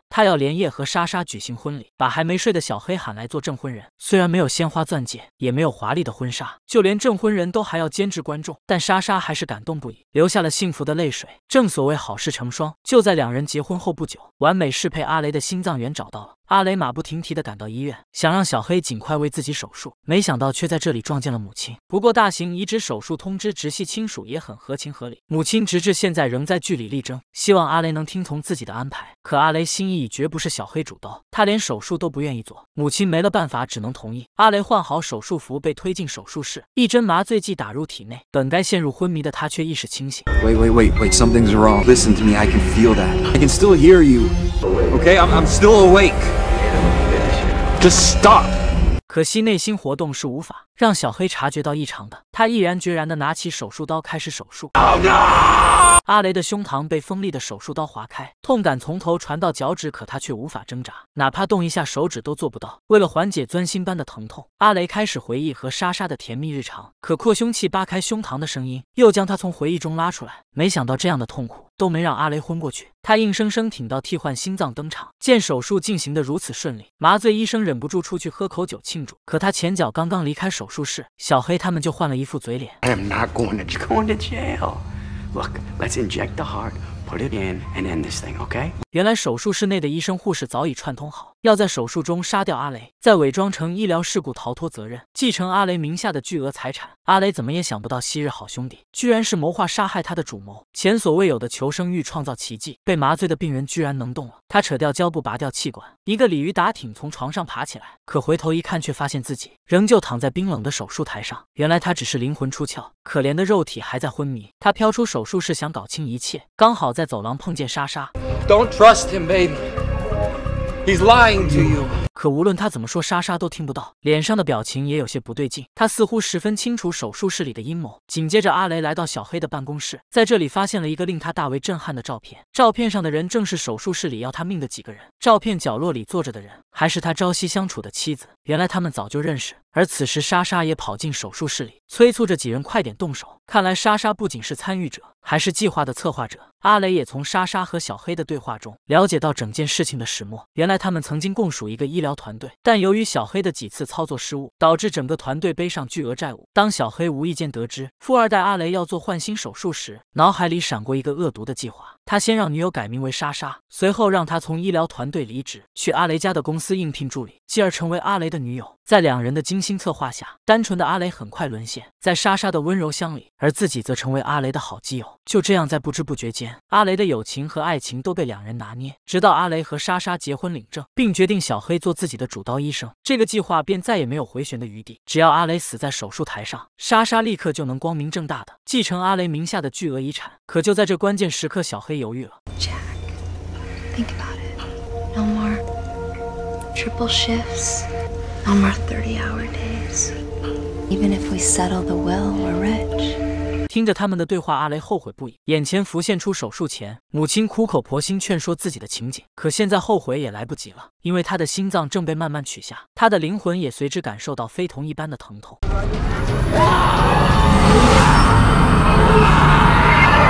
他要连夜和莎莎举行婚礼，把还没睡的小黑喊来做证婚人。虽然没有鲜花、钻戒，也没有华丽的婚纱，就连证婚人都还要兼职观众，但莎莎还是感动不已，流下了幸福的泪水。正所谓好事成双，就在两人结婚后不久，完美适配阿雷的心脏源找到了。阿雷马不停蹄地赶到医院，想让小黑尽快为自己手术，没想到却在这里撞见了母亲。不过，大型移植手术通知直系亲属也很合情合理。母亲直至现在仍在据理力争，希望阿雷能听从自己的安排。可阿雷心意。你绝不是小黑主刀，他连手术都不愿意做。母亲没了办法，只能同意。阿雷换好手术服，被推进手术室，一针麻醉剂打入体内，本该陷入昏迷的他却意识清醒。可惜，内心活动是无法让小黑察觉到异常的。他毅然决然地拿起手术刀，开始手术。阿雷的胸膛被锋利的手术刀划开，痛感从头传到脚趾，可他却无法挣扎，哪怕动一下手指都做不到。为了缓解钻心般的疼痛，阿雷开始回忆和莎莎的甜蜜日常。可扩胸器扒开胸膛的声音又将他从回忆中拉出来。没想到这样的痛苦。都没让阿雷昏过去，他硬生生挺到替换心脏登场。见手术进行得如此顺利，麻醉医生忍不住出去喝口酒庆祝。可他前脚刚刚离开手术室，小黑他们就换了一副嘴脸。原来手术室内的医生护士早已串通好。要在手术中杀掉阿雷，再伪装成医疗事故逃脱责任，继承阿雷名下的巨额财产。阿雷怎么也想不到，昔日好兄弟居然是谋划杀害他的主谋。前所未有的求生欲创造奇迹，被麻醉的病人居然能动了。他扯掉胶布，拔掉气管，一个鲤鱼打挺从床上爬起来。可回头一看，却发现自己仍旧躺在冰冷的手术台上。原来他只是灵魂出窍，可怜的肉体还在昏迷。他飘出手术室，想搞清一切，刚好在走廊碰见莎莎。Don't trust him, baby. He's lying you. to 可无论他怎么说，莎莎都听不到，脸上的表情也有些不对劲。他似乎十分清楚手术室里的阴谋。紧接着，阿雷来到小黑的办公室，在这里发现了一个令他大为震撼的照片。照片上的人正是手术室里要他命的几个人。照片角落里坐着的人，还是他朝夕相处的妻子。原来他们早就认识。而此时，莎莎也跑进手术室里，催促着几人快点动手。看来，莎莎不仅是参与者，还是计划的策划者。阿雷也从莎莎和小黑的对话中了解到整件事情的始末。原来他们曾经共属一个医疗团队，但由于小黑的几次操作失误，导致整个团队背上巨额债务。当小黑无意间得知富二代阿雷要做换心手术时，脑海里闪过一个恶毒的计划。他先让女友改名为莎莎，随后让她从医疗团队离职，去阿雷家的公司应聘助理，继而成为阿雷的女友。在两人的精心策划下，单纯的阿雷很快沦陷在莎莎的温柔乡里，而自己则成为阿雷的好基友。就这样，在不知不觉间，阿雷的友情和爱情都被两人拿捏。直到阿雷和莎莎结婚领证，并决定小黑做自己的主刀医生，这个计划便再也没有回旋的余地。只要阿雷死在手术台上，莎莎立刻就能光明正大的继承阿雷名下的巨额遗产。可就在这关键时刻，小黑。犹豫了。听着他们的对话，阿雷后悔不已，眼前浮现出手术前母亲苦口婆心劝说自己的情景。可现在后悔也来不及了，因为他的心脏正被慢慢取下，他的灵魂也随之感受到非同一般的疼痛。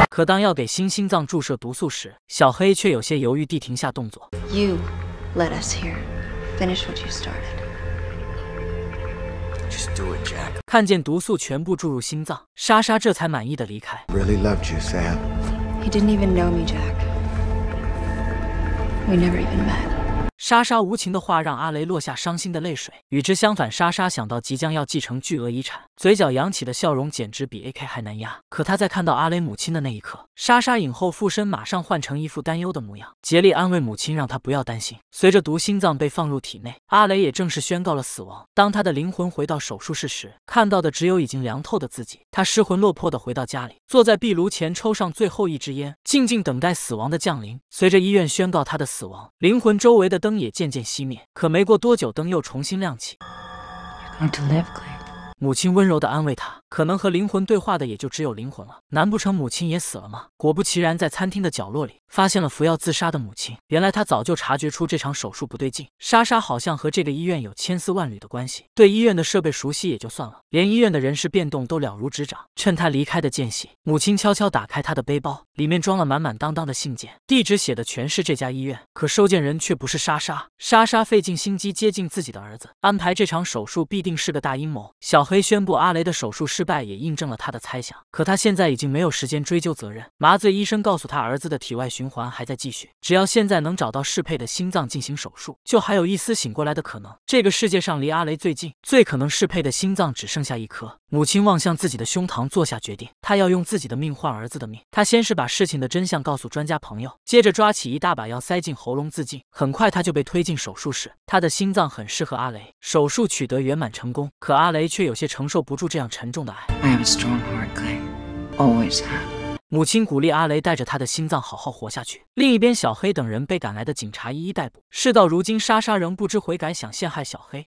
可当要给新心脏注射毒素时小黑却有些犹豫地停下动作 you let us here finish what you started just do it jack 看见毒素全部注入心脏莎莎这才满意的离开 really loved you sam he didn't even know me jack we never even met 莎莎无情的话让阿雷落下伤心的泪水与之相反莎莎想到即将要继承巨额遗产嘴角扬起的笑容简直比 A K 还难压。可他在看到阿雷母亲的那一刻，莎莎影后附身马上换成一副担忧的模样，竭力安慰母亲，让他不要担心。随着毒心脏被放入体内，阿雷也正式宣告了死亡。当他的灵魂回到手术室时，看到的只有已经凉透的自己。他失魂落魄的回到家里，坐在壁炉前抽上最后一支烟，静静等待死亡的降临。随着医院宣告他的死亡，灵魂周围的灯也渐渐熄灭。可没过多久，灯又重新亮起。母亲温柔地安慰他，可能和灵魂对话的也就只有灵魂了。难不成母亲也死了吗？果不其然，在餐厅的角落里。发现了服药自杀的母亲，原来他早就察觉出这场手术不对劲。莎莎好像和这个医院有千丝万缕的关系，对医院的设备熟悉也就算了，连医院的人事变动都了如指掌。趁他离开的间隙，母亲悄悄打开他的背包，里面装了满满当当的信件，地址写的全是这家医院，可收件人却不是莎莎。莎莎费尽心机接近自己的儿子，安排这场手术必定是个大阴谋。小黑宣布阿雷的手术失败，也印证了他的猜想。可他现在已经没有时间追究责任。麻醉医生告诉他，儿子的体外血。循环还在继续，只要现在能找到适配的心脏进行手术，就还有一丝醒过来的可能。这个世界上离阿雷最近、最可能适配的心脏只剩下一颗。母亲望向自己的胸膛，做下决定，她要用自己的命换儿子的命。她先是把事情的真相告诉专家朋友，接着抓起一大把药塞进喉咙自尽。很快，她就被推进手术室。他的心脏很适合阿雷，手术取得圆满成功。可阿雷却有些承受不住这样沉重的爱。母亲鼓励阿雷带着他的心脏好好活下去。另一边，小黑等人被赶来的警察一一带捕。事到如今，莎莎仍不知悔改，想陷害小黑。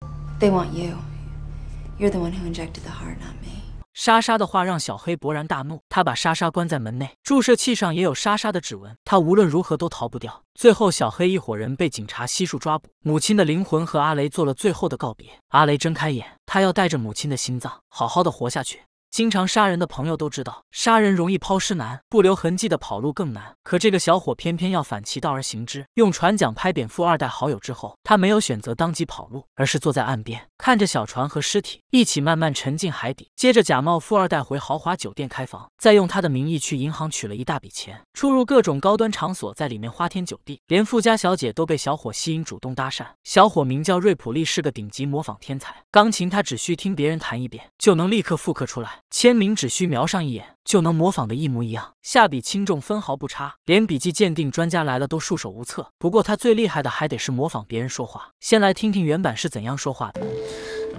莎莎的话让小黑勃然大怒，他把莎莎关在门内。注射器上也有莎莎的指纹，他无论如何都逃不掉。最后，小黑一伙人被警察悉数抓捕。母亲的灵魂和阿雷做了最后的告别。阿雷睁开眼，他要带着母亲的心脏好好的活下去。经常杀人的朋友都知道，杀人容易，抛尸难，不留痕迹的跑路更难。可这个小伙偏偏要反其道而行之，用船桨拍扁富二代好友之后，他没有选择当即跑路，而是坐在岸边看着小船和尸体一起慢慢沉进海底。接着，假冒富二代回豪华酒店开房，再用他的名义去银行取了一大笔钱，出入各种高端场所，在里面花天酒地，连富家小姐都被小伙吸引，主动搭讪。小伙名叫瑞普利，是个顶级模仿天才，钢琴他只需听别人弹一遍，就能立刻复刻出来。签名只需瞄上一眼就能模仿的一模一样，下笔轻重分毫不差，连笔记鉴定专家来了都束手无策。不过他最厉害的还得是模仿别人说话，先来听听原版是怎样说话的。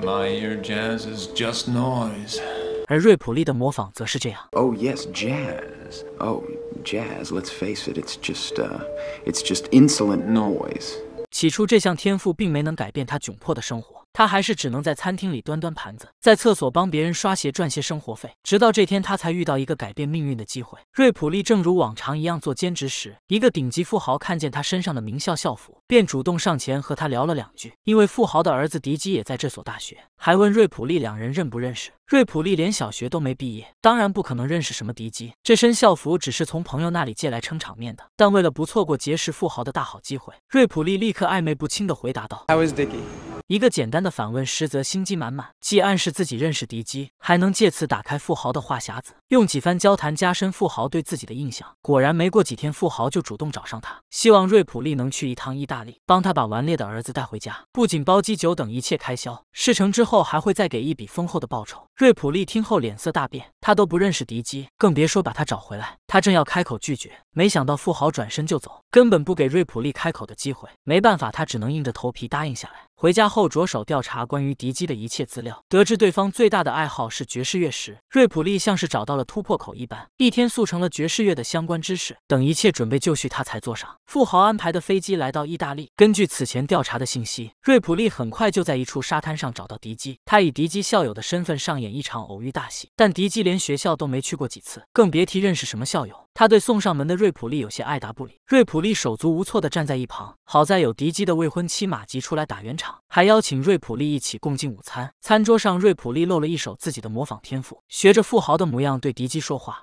My ear jazz is just noise. 而瑞普利的模仿则是这样。Oh yes, jazz. Oh, jazz. Let's face it, it's just, uh, it's just insolent noise. 起初这项天赋并没能改变他窘迫的生活。他还是只能在餐厅里端端盘子，在厕所帮别人刷鞋赚些生活费。直到这天，他才遇到一个改变命运的机会。瑞普利正如往常一样做兼职时，一个顶级富豪看见他身上的名校校服，便主动上前和他聊了两句。因为富豪的儿子迪基也在这所大学，还问瑞普利两人认不认识。瑞普利连小学都没毕业，当然不可能认识什么迪基。这身校服只是从朋友那里借来撑场面的。但为了不错过结识富豪的大好机会，瑞普利立刻暧昧不清的回答道：“I was Dicky。”一个简单的反问，实则心机满满，既暗示自己认识敌机，还能借此打开富豪的话匣子，用几番交谈加深富豪对自己的印象。果然，没过几天，富豪就主动找上他，希望瑞普利能去一趟意大利，帮他把顽劣的儿子带回家，不仅包机酒等一切开销，事成之后还会再给一笔丰厚的报酬。瑞普利听后脸色大变，他都不认识敌机，更别说把他找回来。他正要开口拒绝，没想到富豪转身就走，根本不给瑞普利开口的机会。没办法，他只能硬着头皮答应下来。回家后着手调查关于敌机的一切资料，得知对方最大的爱好是爵士乐时，瑞普利像是找到了突破口一般，一天速成了爵士乐的相关知识。等一切准备就绪，他才坐上富豪安排的飞机来到意大利。根据此前调查的信息，瑞普利很快就在一处沙滩上找到敌机。他以敌机校友的身份上演一场偶遇大戏，但敌机连学校都没去过几次，更别提认识什么校友。他对送上门的瑞普利有些爱答不理，瑞普利手足无措地站在一旁。好在有迪机的未婚妻马吉出来打圆场，还邀请瑞普利一起共进午餐。餐桌上，瑞普利露了一手自己的模仿天赋，学着富豪的模样对迪机说话。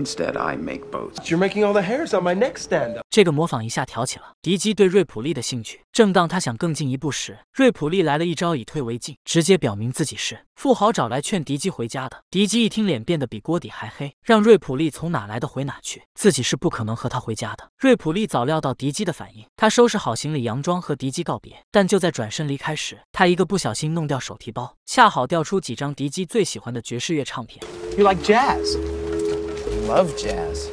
Instead, I making hairs on neck stand both. the make You're all my 这个模仿一下挑起了迪基对瑞普利的兴趣。正当他想更进一步时，瑞普利来了一招以退为进，直接表明自己是富豪找来劝迪基回家的。迪基一听，脸变得比锅底还黑，让瑞普利从哪来的回哪去，自己是不可能和他回家的。瑞普利早料到迪基的反应，他收拾好行李，佯装和迪基告别。但就在转身离开时，他一个不小心弄掉手提包，恰好掉出几张迪基最喜欢的爵士乐唱片。You like jazz? love jazz。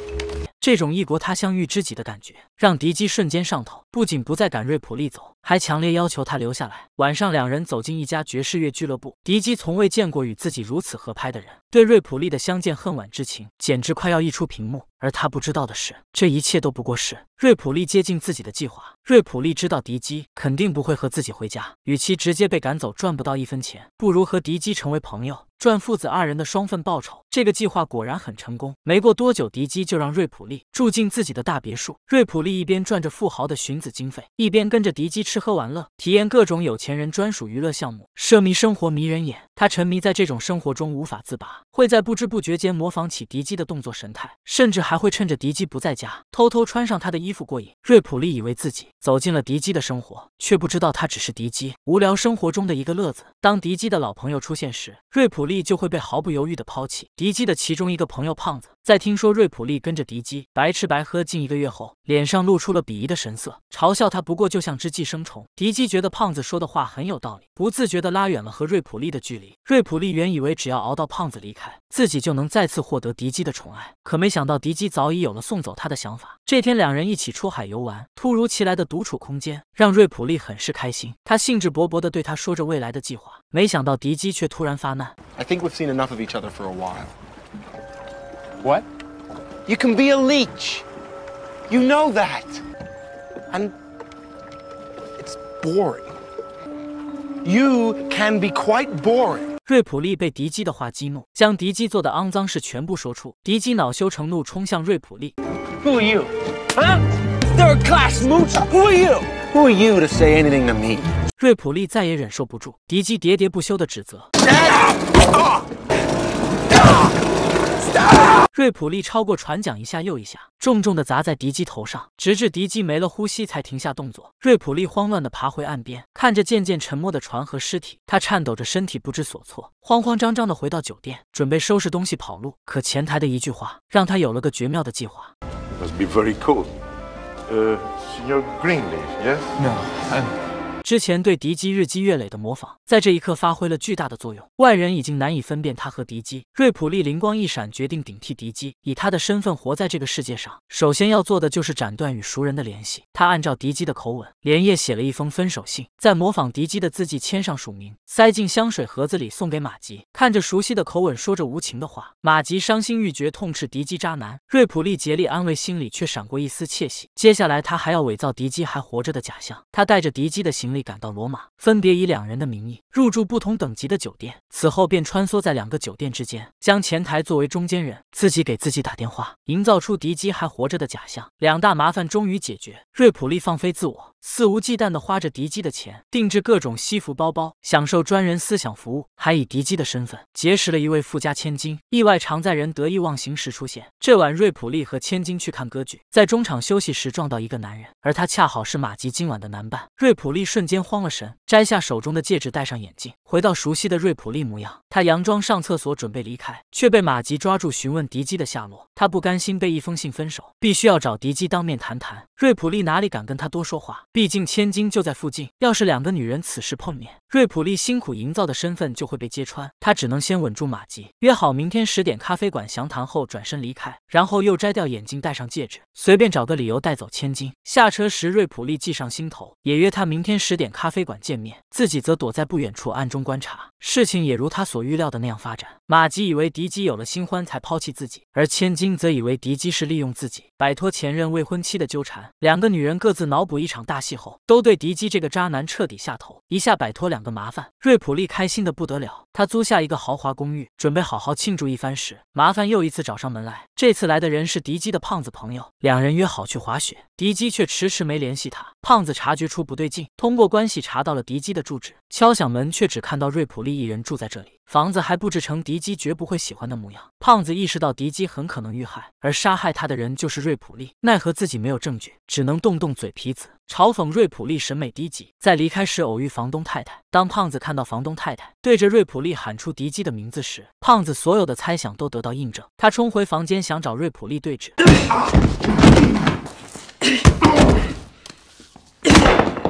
这种异国他乡遇知己的感觉，让迪基瞬间上头，不仅不再赶瑞普利走，还强烈要求他留下来。晚上，两人走进一家爵士乐俱乐部，迪基从未见过与自己如此合拍的人，对瑞普利的相见恨晚之情简直快要溢出屏幕。而他不知道的是，这一切都不过是瑞普利接近自己的计划。瑞普利知道迪基肯定不会和自己回家，与其直接被赶走赚不到一分钱，不如和迪基成为朋友，赚父子二人的双份报酬。这个计划果然很成功。没过多久，迪基就让瑞普利住进自己的大别墅。瑞普利一边赚着富豪的寻子经费，一边跟着迪基吃喝玩乐，体验各种有钱人专属娱乐项目。奢靡生活迷人眼，他沉迷在这种生活中无法自拔，会在不知不觉间模仿起迪基的动作神态，甚至还会趁着迪基不在家，偷偷穿上他的衣服过瘾。瑞普利以为自己走进了迪基的生活，却不知道他只是迪基无聊生活中的一个乐子。当迪基的老朋友出现时，瑞普利就会被毫不犹豫的抛弃。敌机的其中一个朋友，胖子。在听说瑞普利跟着迪基白吃白喝近一个月后，脸上露出了鄙夷的神色，嘲笑他不过就像只寄生虫。迪基觉得胖子说的话很有道理，不自觉的拉远了和瑞普利的距离。瑞普利原以为只要熬到胖子离开，自己就能再次获得迪基的宠爱，可没想到迪基早已有了送走他的想法。这天，两人一起出海游玩，突如其来的独处空间让瑞普利很是开心，他兴致勃勃的对他说着未来的计划，没想到迪基却突然发难。What? You can be a leech. You know that. And it's boring. You can be quite boring. 瑞普利被迪基的话激怒，将迪基做的肮脏事全部说出。迪基恼羞成怒，冲向瑞普利。Who are you? Huh? Third class mooch. Who are you? Who are you to say anything to me? 瑞普利超过船桨一下又一下，重重的砸在敌机头上，直至敌机没了呼吸才停下动作。瑞普利慌乱的爬回岸边，看着渐渐沉没的船和尸体，他颤抖着身体不知所措，慌慌张张的回到酒店，准备收拾东西跑路。可前台的一句话让他有了个绝妙的计划。之前对敌机日积月累的模仿。在这一刻发挥了巨大的作用，外人已经难以分辨他和敌机。瑞普利灵光一闪，决定顶替敌机，以他的身份活在这个世界上。首先要做的就是斩断与熟人的联系。他按照敌机的口吻，连夜写了一封分手信，在模仿敌机的字迹签上署名，塞进香水盒子里送给马吉。看着熟悉的口吻，说着无情的话，马吉伤心欲绝，痛斥敌机渣男。瑞普利竭力安慰，心里却闪过一丝窃喜。接下来，他还要伪造敌机还活着的假象。他带着敌机的行李赶到罗马，分别以两人的名义。入住不同等级的酒店，此后便穿梭在两个酒店之间，将前台作为中间人，自己给自己打电话，营造出敌机还活着的假象。两大麻烦终于解决，瑞普利放飞自我。肆无忌惮地花着迪机的钱，定制各种西服、包包，享受专人思想服务，还以迪机的身份结识了一位富家千金。意外常在人得意忘形时出现。这晚，瑞普利和千金去看歌剧，在中场休息时撞到一个男人，而他恰好是马吉今晚的男伴。瑞普利瞬间慌了神，摘下手中的戒指，戴上眼镜，回到熟悉的瑞普利模样。他佯装上厕所准备离开，却被马吉抓住询问迪机的下落。他不甘心被一封信分手，必须要找迪机当面谈谈。瑞普利哪里敢跟他多说话？毕竟千金就在附近，要是两个女人此时碰面。瑞普利辛苦营造的身份就会被揭穿，他只能先稳住马吉，约好明天十点咖啡馆详谈后转身离开，然后又摘掉眼镜戴上戒指，随便找个理由带走千金。下车时，瑞普利记上心头，也约他明天十点咖啡馆见面，自己则躲在不远处暗中观察。事情也如他所预料的那样发展，马吉以为迪基有了新欢才抛弃自己，而千金则以为迪基是利用自己摆脱前任未婚妻的纠缠。两个女人各自脑补一场大戏后，都对迪基这个渣男彻底下头，一下摆脱两。两个麻烦，瑞普利开心的不得了。他租下一个豪华公寓，准备好好庆祝一番时，麻烦又一次找上门来。这次来的人是迪基的胖子朋友，两人约好去滑雪，迪基却迟迟没联系他。胖子察觉出不对劲，通过关系查到了迪基的住址，敲响门却只看到瑞普利一人住在这里。房子还布置成迪基绝不会喜欢的模样。胖子意识到迪基很可能遇害，而杀害他的人就是瑞普利。奈何自己没有证据，只能动动嘴皮子，嘲讽瑞普利审美低级。在离开时偶遇房东太太，当胖子看到房东太太对着瑞普利喊出迪基的名字时，胖子所有的猜想都得到印证。他冲回房间，想找瑞普利对质，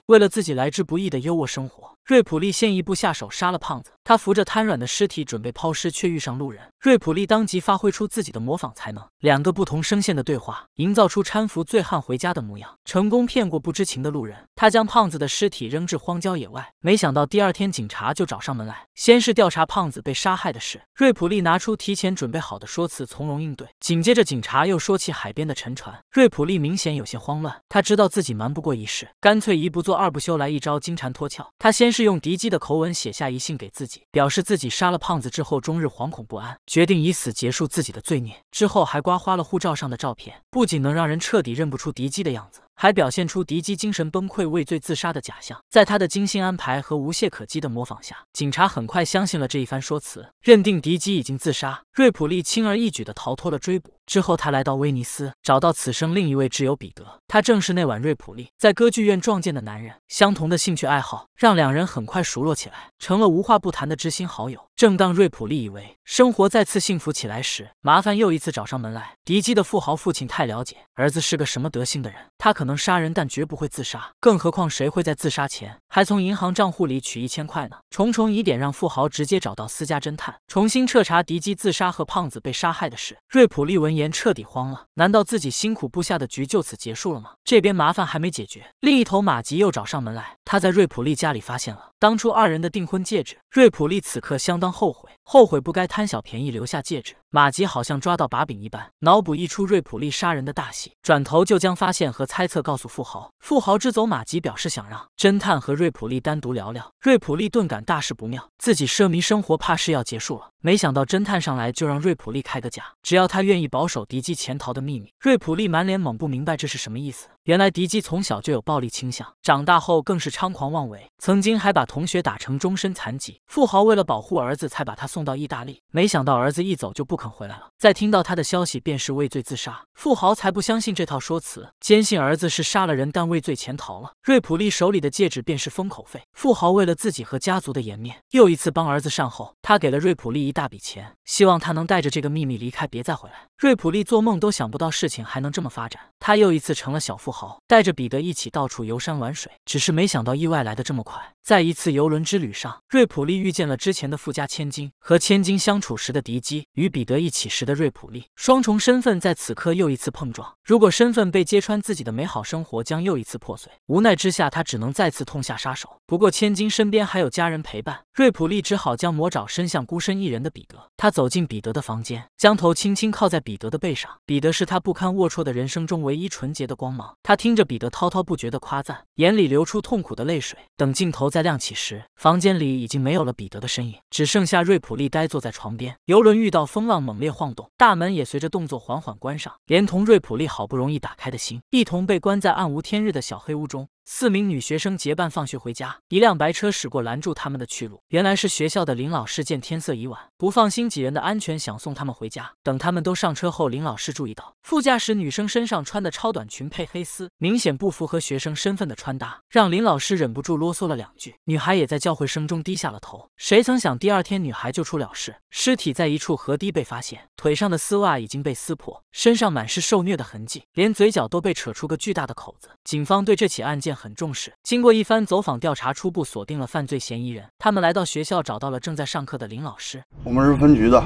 为了自己来之不易的优渥生活。瑞普利先一步下手杀了胖子，他扶着瘫软的尸体准备抛尸，却遇上路人。瑞普利当即发挥出自己的模仿才能，两个不同声线的对话，营造出搀扶醉汉回家的模样，成功骗过不知情的路人。他将胖子的尸体扔至荒郊野外，没想到第二天警察就找上门来，先是调查胖子被杀害的事。瑞普利拿出提前准备好的说辞，从容应对。紧接着警察又说起海边的沉船，瑞普利明显有些慌乱，他知道自己瞒不过一世，干脆一不做二不休，来一招金蝉脱壳。他先是。是用敌机的口吻写下遗信给自己，表示自己杀了胖子之后，终日惶恐不安，决定以死结束自己的罪孽。之后还刮花了护照上的照片，不仅能让人彻底认不出敌机的样子，还表现出敌机精神崩溃、畏罪自杀的假象。在他的精心安排和无懈可击的模仿下，警察很快相信了这一番说辞，认定敌机已经自杀，瑞普利轻而易举的逃脱了追捕。之后，他来到威尼斯，找到此生另一位挚友彼得，他正是那晚瑞普利在歌剧院撞见的男人。相同的兴趣爱好，让两人很快熟络起来，成了无话不谈的知心好友。正当瑞普利以为生活再次幸福起来时，麻烦又一次找上门来。迪基的富豪父亲太了解儿子是个什么德性的人，他可能杀人，但绝不会自杀。更何况谁会在自杀前还从银行账户里取一千块呢？重重疑点让富豪直接找到私家侦探，重新彻查迪基自杀和胖子被杀害的事。瑞普利闻。言彻底慌了，难道自己辛苦布下的局就此结束了吗？这边麻烦还没解决，另一头马吉又找上门来。他在瑞普利家里发现了当初二人的订婚戒指。瑞普利此刻相当后悔，后悔不该贪小便宜留下戒指。马吉好像抓到把柄一般，脑补一出瑞普利杀人的大戏，转头就将发现和猜测告诉富豪。富豪支走马吉，表示想让侦探和瑞普利单独聊聊。瑞普利顿感大事不妙，自己奢靡生活怕是要结束了。没想到侦探上来就让瑞普利开个价，只要他愿意保守敌机潜逃的秘密。瑞普利满脸懵，不明白这是什么意思。原来敌机从小就有暴力倾向，长大后更是猖狂妄为，曾经还把同学打成终身残疾。富豪为了保护儿子，才把他送到意大利。没想到儿子一走就不。不肯回来了，在听到他的消息，便是畏罪自杀。富豪才不相信这套说辞，坚信儿子是杀了人，但畏罪潜逃了。瑞普利手里的戒指便是封口费。富豪为了自己和家族的颜面，又一次帮儿子善后，他给了瑞普利一大笔钱，希望他能带着这个秘密离开，别再回来。瑞普利做梦都想不到事情还能这么发展，他又一次成了小富豪，带着彼得一起到处游山玩水。只是没想到意外来得这么快。在一次游轮之旅上，瑞普利遇见了之前的富家千金，和千金相处时的迪基与彼得一起时的瑞普利，双重身份在此刻又一次碰撞。如果身份被揭穿，自己的美好生活将又一次破碎。无奈之下，他只能再次痛下杀手。不过，千金身边还有家人陪伴。瑞普利只好将魔爪伸向孤身一人的彼得，他走进彼得的房间，将头轻轻靠在彼得的背上。彼得是他不堪龌龊的人生中唯一纯洁的光芒。他听着彼得滔滔不绝的夸赞，眼里流出痛苦的泪水。等镜头再亮起时，房间里已经没有了彼得的身影，只剩下瑞普利呆坐在床边。游轮遇到风浪，猛烈晃动，大门也随着动作缓缓关上，连同瑞普利好不容易打开的心，一同被关在暗无天日的小黑屋中。四名女学生结伴放学回家，一辆白车驶过，拦住他们的去路。原来是学校的林老师，见天色已晚，不放心几人的安全，想送他们回家。等他们都上车后，林老师注意到副驾驶女生身上穿的超短裙配黑丝，明显不符合学生身份的穿搭，让林老师忍不住啰嗦了两句。女孩也在教诲声中低下了头。谁曾想，第二天女孩就出了事，尸体在一处河堤被发现，腿上的丝袜已经被撕破，身上满是受虐的痕迹，连嘴角都被扯出个巨大的口子。警方对这起案件。很重视。经过一番走访调查，初步锁定了犯罪嫌疑人。他们来到学校，找到了正在上课的林老师。我们是分局的，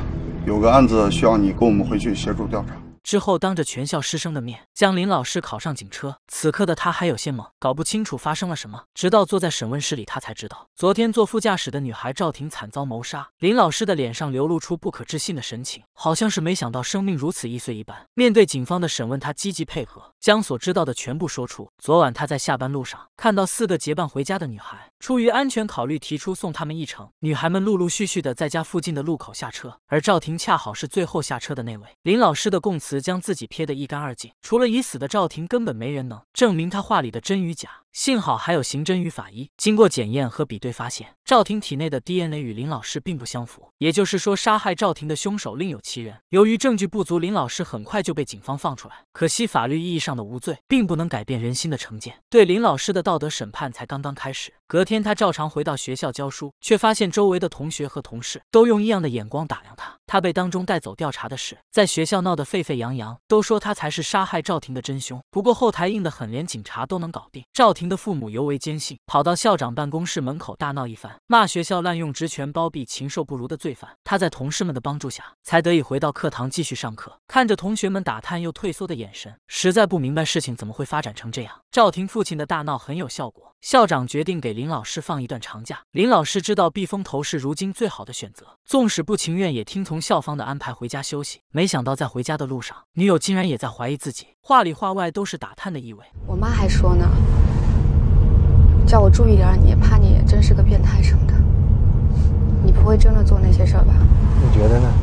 有个案子需要你跟我们回去协助调查。之后，当着全校师生的面，将林老师拷上警车。此刻的他还有些懵，搞不清楚发生了什么。直到坐在审问室里，他才知道，昨天坐副驾驶的女孩赵婷惨遭谋杀。林老师的脸上流露出不可置信的神情，好像是没想到生命如此易碎一般。面对警方的审问，他积极配合，将所知道的全部说出。昨晚他在下班路上看到四个结伴回家的女孩，出于安全考虑，提出送她们一程。女孩们陆陆续续的在家附近的路口下车，而赵婷恰好是最后下车的那位。林老师的供词。将自己撇得一干二净，除了已死的赵婷，根本没人能证明他话里的真与假。幸好还有刑侦与法医，经过检验和比对，发现赵婷体内的 DNA 与林老师并不相符，也就是说，杀害赵婷的凶手另有其人。由于证据不足，林老师很快就被警方放出来。可惜，法律意义上的无罪，并不能改变人心的成见，对林老师的道德审判才刚刚开始。隔天，他照常回到学校教书，却发现周围的同学和同事都用异样的眼光打量他。他被当中带走调查的事，在学校闹得沸沸扬扬，都说他才是杀害赵婷的真凶。不过后台硬得很，连警察都能搞定。赵婷的父母尤为坚信，跑到校长办公室门口大闹一番，骂学校滥用职权包庇禽兽不如的罪犯。他在同事们的帮助下，才得以回到课堂继续上课。看着同学们打探又退缩的眼神，实在不明白事情怎么会发展成这样。赵婷父亲的大闹很有效果，校长决定给李。林老师放一段长假，林老师知道避风头是如今最好的选择，纵使不情愿也听从校方的安排回家休息。没想到在回家的路上，女友竟然也在怀疑自己，话里话外都是打探的意味。我妈还说呢，叫我注意点你，怕你真是个变态什么的。你不会真的做那些事儿吧？你觉得呢？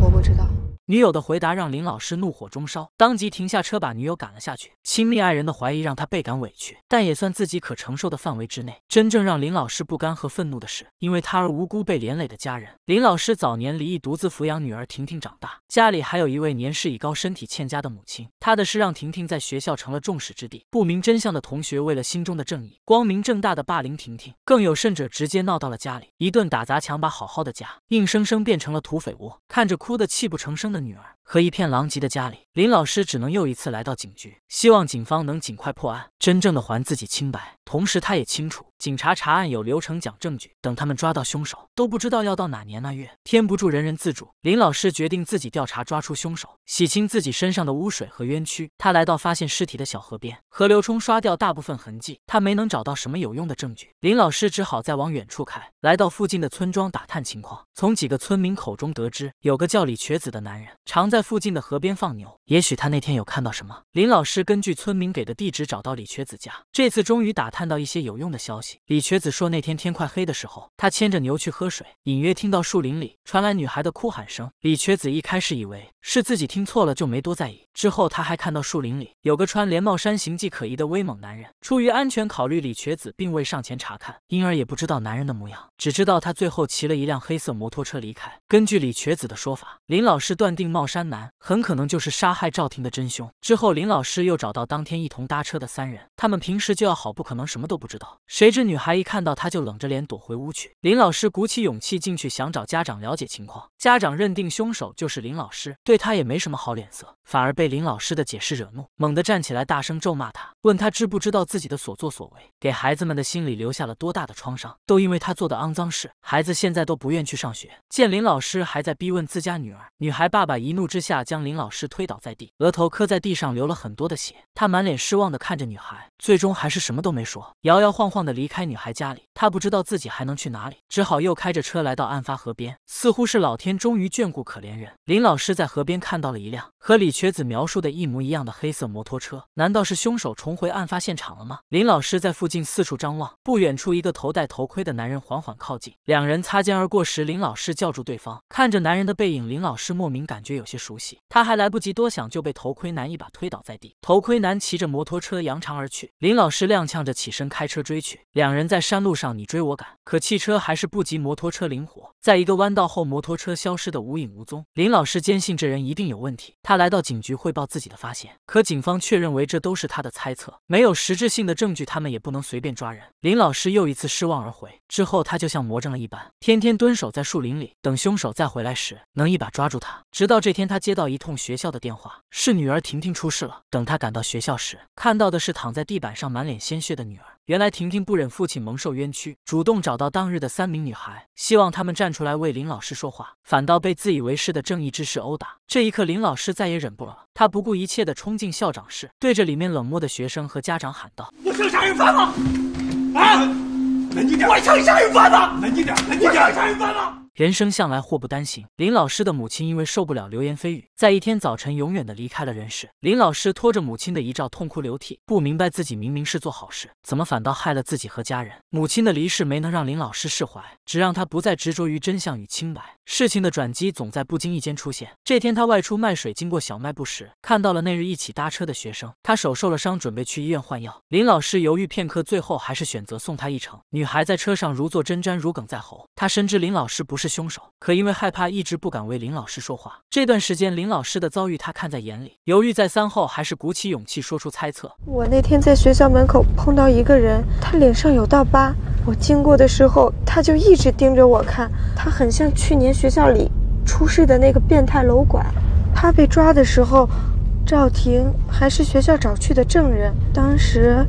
我不知道。女友的回答让林老师怒火中烧，当即停下车把女友赶了下去。亲密爱人的怀疑让他倍感委屈，但也算自己可承受的范围之内。真正让林老师不甘和愤怒的是，因为他而无辜被连累的家人。林老师早年离异，独自抚养女儿婷婷长大，家里还有一位年事已高、身体欠佳的母亲。他的事让婷婷在学校成了众矢之的，不明真相的同学为了心中的正义，光明正大的霸凌婷婷，更有甚者直接闹到了家里，一顿打砸抢，把好好的家硬生生变成了土匪窝。看着哭得泣不成声的。的女儿。和一片狼藉的家里，林老师只能又一次来到警局，希望警方能尽快破案，真正的还自己清白。同时，他也清楚，警察查案有流程，讲证据，等他们抓到凶手，都不知道要到哪年哪月。天不住，人人自助。林老师决定自己调查，抓出凶手，洗清自己身上的污水和冤屈。他来到发现尸体的小河边，河流冲刷掉大部分痕迹，他没能找到什么有用的证据。林老师只好再往远处看，来到附近的村庄打探情况。从几个村民口中得知，有个叫李瘸子的男人，常在。在附近的河边放牛，也许他那天有看到什么。林老师根据村民给的地址找到李瘸子家，这次终于打探到一些有用的消息。李瘸子说，那天天快黑的时候，他牵着牛去喝水，隐约听到树林里传来女孩的哭喊声。李瘸子一开始以为是自己听错了，就没多在意。之后他还看到树林里有个穿连帽衫、形迹可疑的威猛男人。出于安全考虑，李瘸子并未上前查看，因而也不知道男人的模样，只知道他最后骑了一辆黑色摩托车离开。根据李瘸子的说法，林老师断定帽衫。男很可能就是杀害赵婷的真凶。之后，林老师又找到当天一同搭车的三人，他们平时就要好不可能什么都不知道。谁知女孩一看到他就冷着脸躲回屋去。林老师鼓起勇气进去想找家长了解情况，家长认定凶手就是林老师，对他也没什么好脸色，反而被林老师的解释惹怒，猛地站起来大声咒骂他，问他知不知道自己的所作所为给孩子们的心里留下了多大的创伤，都因为他做的肮脏事，孩子现在都不愿去上学。见林老师还在逼问自家女儿，女孩爸爸一怒之。之下将林老师推倒在地，额头磕在地上，流了很多的血。他满脸失望地看着女孩，最终还是什么都没说，摇摇晃晃地离开女孩家里。他不知道自己还能去哪里，只好又开着车来到案发河边。似乎是老天终于眷顾可怜人，林老师在河边看到了一辆和李瘸子描述的一模一样的黑色摩托车。难道是凶手重回案发现场了吗？林老师在附近四处张望，不远处一个头戴头盔的男人缓缓靠近。两人擦肩而过时，林老师叫住对方，看着男人的背影，林老师莫名感觉有些舒。熟悉，他还来不及多想，就被头盔男一把推倒在地。头盔男骑着摩托车扬长而去，林老师踉跄着起身开车追去。两人在山路上你追我赶，可汽车还是不及摩托车灵活。在一个弯道后，摩托车消失的无影无踪。林老师坚信这人一定有问题，他来到警局汇报自己的发现，可警方却认为这都是他的猜测，没有实质性的证据，他们也不能随便抓人。林老师又一次失望而回。之后他就像魔怔了一般，天天蹲守在树林里，等凶手再回来时能一把抓住他。直到这天。他接到一通学校的电话，是女儿婷婷出事了。等他赶到学校时，看到的是躺在地板上、满脸鲜血的女儿。原来婷婷不忍父亲蒙受冤屈，主动找到当日的三名女孩，希望他们站出来为林老师说话，反倒被自以为是的正义之士殴打。这一刻，林老师再也忍不了，他不顾一切的冲进校长室，对着里面冷漠的学生和家长喊道：“我是个杀人犯吗？啊？冷静点！我是个杀人犯吗？冷静点！冷静点！我是个杀人犯吗？”人生向来祸不单行，林老师的母亲因为受不了流言蜚语，在一天早晨永远的离开了人世。林老师拖着母亲的遗照痛哭流涕，不明白自己明明是做好事，怎么反倒害了自己和家人。母亲的离世没能让林老师释怀，只让他不再执着于真相与清白。事情的转机总在不经意间出现。这天他外出卖水，经过小卖部时，看到了那日一起搭车的学生，他手受了伤，准备去医院换药。林老师犹豫片刻，最后还是选择送他一程。女孩在车上如坐针毡，如鲠在喉。她深知林老师不是。凶手可因为害怕，一直不敢为林老师说话。这段时间林老师的遭遇，他看在眼里，犹豫再三后，还是鼓起勇气说出猜测。我那天在学校门口碰到一个人，他脸上有道疤。我经过的时候，他就一直盯着我看。他很像去年学校里出事的那个变态楼管。他被抓的时候，赵婷还是学校找去的证人。当时，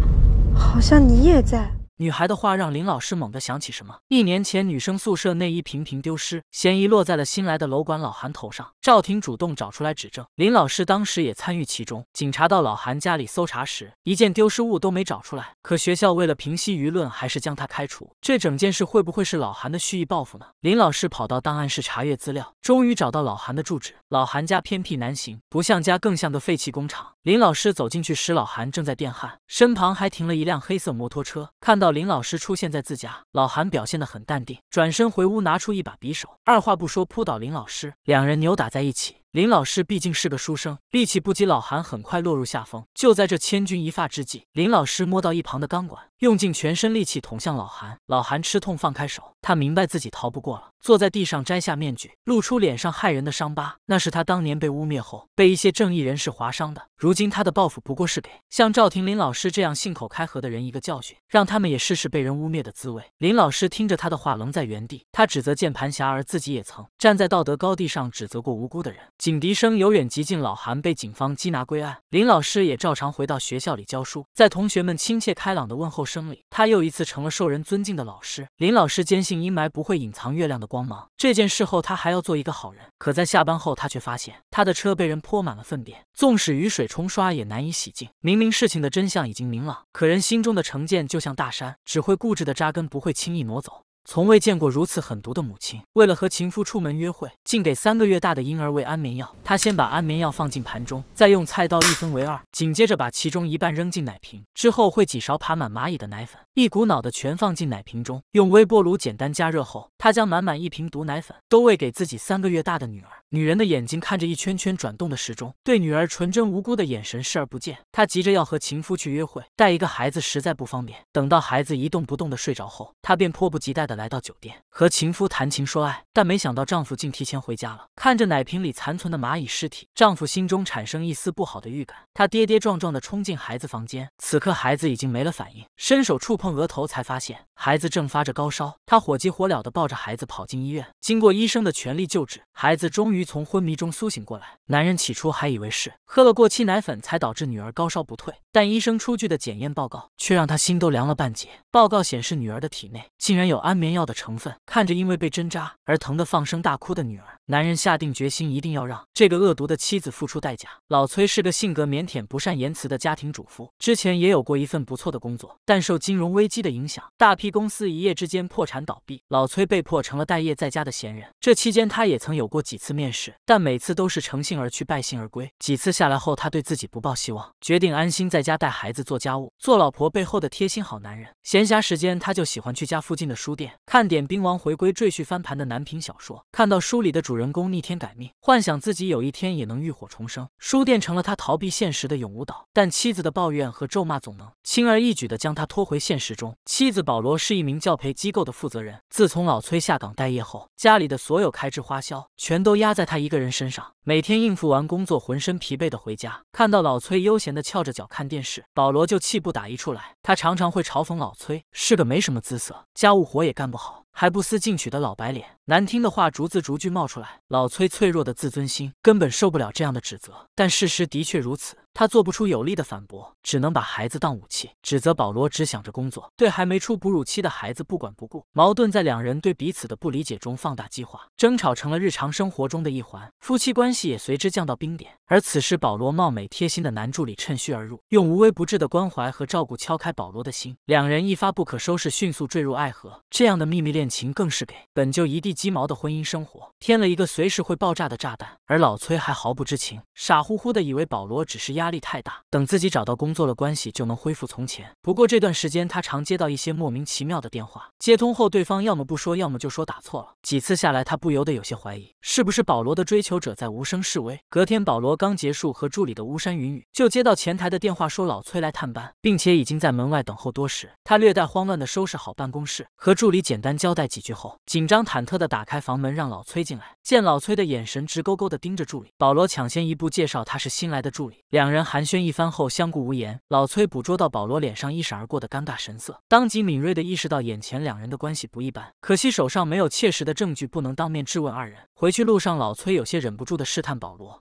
好像你也在。女孩的话让林老师猛地想起什么。一年前，女生宿舍内衣频频丢失，嫌疑落在了新来的楼管老韩头上。赵婷主动找出来指证，林老师当时也参与其中。警察到老韩家里搜查时，一件丢失物都没找出来。可学校为了平息舆论，还是将他开除。这整件事会不会是老韩的蓄意报复呢？林老师跑到档案室查阅资料，终于找到老韩的住址。老韩家偏僻难行，不像家，更像个废弃工厂。林老师走进去时，老韩正在电焊，身旁还停了一辆黑色摩托车。看到。到林老师出现在自家，老韩表现得很淡定，转身回屋拿出一把匕首，二话不说扑倒林老师，两人扭打在一起。林老师毕竟是个书生，力气不及老韩，很快落入下风。就在这千钧一发之际，林老师摸到一旁的钢管，用尽全身力气捅向老韩。老韩吃痛放开手，他明白自己逃不过了，坐在地上摘下面具，露出脸上骇人的伤疤。那是他当年被污蔑后，被一些正义人士划伤的。如今他的报复不过是给像赵婷、林老师这样信口开河的人一个教训，让他们也试试被人污蔑的滋味。林老师听着他的话，愣在原地。他指责键盘侠，而自己也曾站在道德高地上指责过无辜的人。警笛声由远及近，老韩被警方缉拿归案。林老师也照常回到学校里教书，在同学们亲切开朗的问候声里，他又一次成了受人尊敬的老师。林老师坚信阴霾不会隐藏月亮的光芒。这件事后，他还要做一个好人。可在下班后，他却发现他的车被人泼满了粪便，纵使雨水冲刷也难以洗净。明明事情的真相已经明朗，可人心中的成见就像大山，只会固执的扎根，不会轻易挪走。从未见过如此狠毒的母亲，为了和情夫出门约会，竟给三个月大的婴儿喂安眠药。她先把安眠药放进盘中，再用菜刀一分为二，紧接着把其中一半扔进奶瓶，之后会几勺爬满蚂蚁的奶粉，一股脑的全放进奶瓶中，用微波炉简单加热后，她将满满一瓶毒奶粉都喂给自己三个月大的女儿。女人的眼睛看着一圈圈转动的时钟，对女儿纯真无辜的眼神视而不见。她急着要和情夫去约会，带一个孩子实在不方便。等到孩子一动不动的睡着后，她便迫不及待的来到酒店和情夫谈情说爱。但没想到丈夫竟提前回家了。看着奶瓶里残存的蚂蚁尸体，丈夫心中产生一丝不好的预感。他跌跌撞撞的冲进孩子房间，此刻孩子已经没了反应。伸手触碰额头，才发现孩子正发着高烧。他火急火燎的抱着孩子跑进医院。经过医生的全力救治，孩子终于。从昏迷中苏醒过来，男人起初还以为是喝了过期奶粉才导致女儿高烧不退。但医生出具的检验报告却让他心都凉了半截。报告显示，女儿的体内竟然有安眠药的成分。看着因为被针扎而疼得放声大哭的女儿，男人下定决心，一定要让这个恶毒的妻子付出代价。老崔是个性格腼腆、不善言辞的家庭主妇，之前也有过一份不错的工作，但受金融危机的影响，大批公司一夜之间破产倒闭，老崔被迫成了待业在家的闲人。这期间，他也曾有过几次面试，但每次都是乘兴而去，败兴而归。几次下来后，他对自己不抱希望，决定安心在家。家带孩子做家务，做老婆背后的贴心好男人。闲暇时间，他就喜欢去家附近的书店，看点《兵王回归》《赘婿翻盘》的男频小说，看到书里的主人公逆天改命，幻想自己有一天也能浴火重生。书店成了他逃避现实的永无岛，但妻子的抱怨和咒骂总能轻而易举地将他拖回现实中。妻子保罗是一名教培机构的负责人，自从老崔下岗待业后，家里的所有开支花销全都压在他一个人身上。每天应付完工作，浑身疲惫地回家，看到老崔悠闲地翘着脚看电。件事，保罗就气不打一处来。他常常会嘲讽老崔是个没什么姿色，家务活也干不好。还不思进取的老白脸，难听的话逐字逐句冒出来。老崔脆弱的自尊心根本受不了这样的指责，但事实的确如此，他做不出有力的反驳，只能把孩子当武器，指责保罗只想着工作，对还没出哺乳期的孩子不管不顾。矛盾在两人对彼此的不理解中放大激化，争吵成了日常生活中的一环，夫妻关系也随之降到冰点。而此时，保罗貌美贴心的男助理趁虚而入，用无微不至的关怀和照顾敲开保罗的心，两人一发不可收拾，迅速坠入爱河。这样的秘密恋。情更是给本就一地鸡毛的婚姻生活添了一个随时会爆炸的炸弹，而老崔还毫不知情，傻乎乎的以为保罗只是压力太大，等自己找到工作了，关系就能恢复从前。不过这段时间他常接到一些莫名其妙的电话，接通后对方要么不说，要么就说打错了。几次下来，他不由得有些怀疑，是不是保罗的追求者在无声示威？隔天，保罗刚结束和助理的巫山云雨，就接到前台的电话说老崔来探班，并且已经在门外等候多时。他略带慌乱的收拾好办公室，和助理简单交。带几句后，紧张忐忑的打开房门，让老崔进来。见老崔的眼神直勾勾的盯着助理保罗，抢先一步介绍他是新来的助理。两人寒暄一番后，相顾无言。老崔捕捉到保罗脸上一闪而过的尴尬神色，当即敏锐的意识到眼前两人的关系不一般。可惜手上没有切实的证据，不能当面质问二人。回去路上，老崔有些忍不住的试探保罗。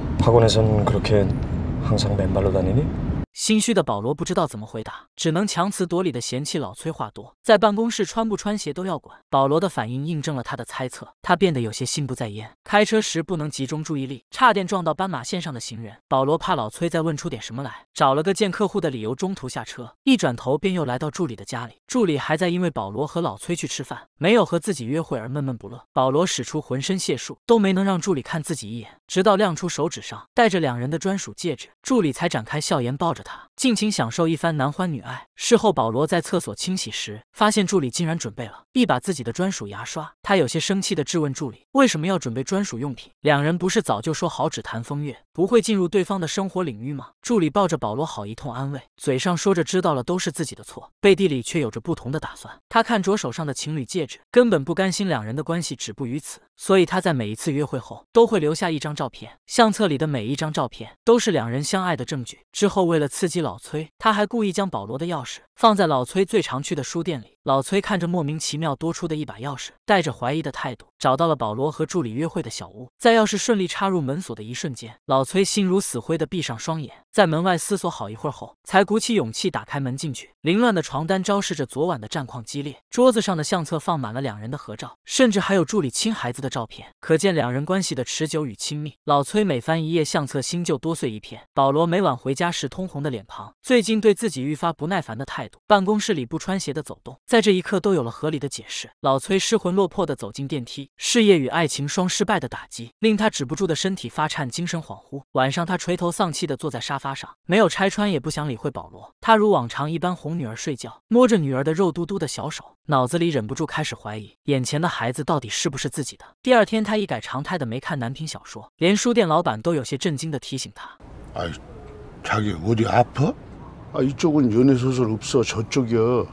心虚的保罗不知道怎么回答，只能强词夺理的嫌弃老崔话多，在办公室穿不穿鞋都要管。保罗的反应印证了他的猜测，他变得有些心不在焉，开车时不能集中注意力，差点撞到斑马线上的行人。保罗怕老崔再问出点什么来，找了个见客户的理由，中途下车，一转头便又来到助理的家里。助理还在因为保罗和老崔去吃饭，没有和自己约会而闷闷不乐。保罗使出浑身解数，都没能让助理看自己一眼，直到亮出手指上戴着两人的专属戒指，助理才展开笑颜，抱着。尽情享受一番男欢女爱。事后，保罗在厕所清洗时，发现助理竟然准备了一把自己的专属牙刷。他有些生气地质问助理：“为什么要准备专属用品？两人不是早就说好只谈风月，不会进入对方的生活领域吗？”助理抱着保罗好一通安慰，嘴上说着知道了都是自己的错，背地里却有着不同的打算。他看着手上的情侣戒指，根本不甘心两人的关系止步于此，所以他在每一次约会后都会留下一张照片。相册里的每一张照片都是两人相爱的证据。之后，为了刺激老崔，他还故意将保罗的钥匙。放在老崔最常去的书店里。老崔看着莫名其妙多出的一把钥匙，带着怀疑的态度找到了保罗和助理约会的小屋。在钥匙顺利插入门锁的一瞬间，老崔心如死灰地闭上双眼，在门外思索好一会儿后，才鼓起勇气打开门进去。凌乱的床单昭示着昨晚的战况激烈，桌子上的相册放满了两人的合照，甚至还有助理亲孩子的照片，可见两人关系的持久与亲密。老崔每翻一页相册，心就多碎一片。保罗每晚回家时通红的脸庞，最近对自己愈发不耐烦的态度，办公室里不穿鞋的走动，在。在这一刻都有了合理的解释。老崔失魂落魄地走进电梯，事业与爱情双失败的打击令他止不住的身体发颤，精神恍惚。晚上，他垂头丧气地坐在沙发上，没有拆穿，也不想理会保罗。他如往常一般哄女儿睡觉，摸着女儿的肉嘟嘟的小手，脑子里忍不住开始怀疑眼前的孩子到底是不是自己的。第二天，他一改常态的没看男频小说，连书店老板都有些震惊地提醒他：“哎，자기어디아파이쪽은연애소설없어저쪽이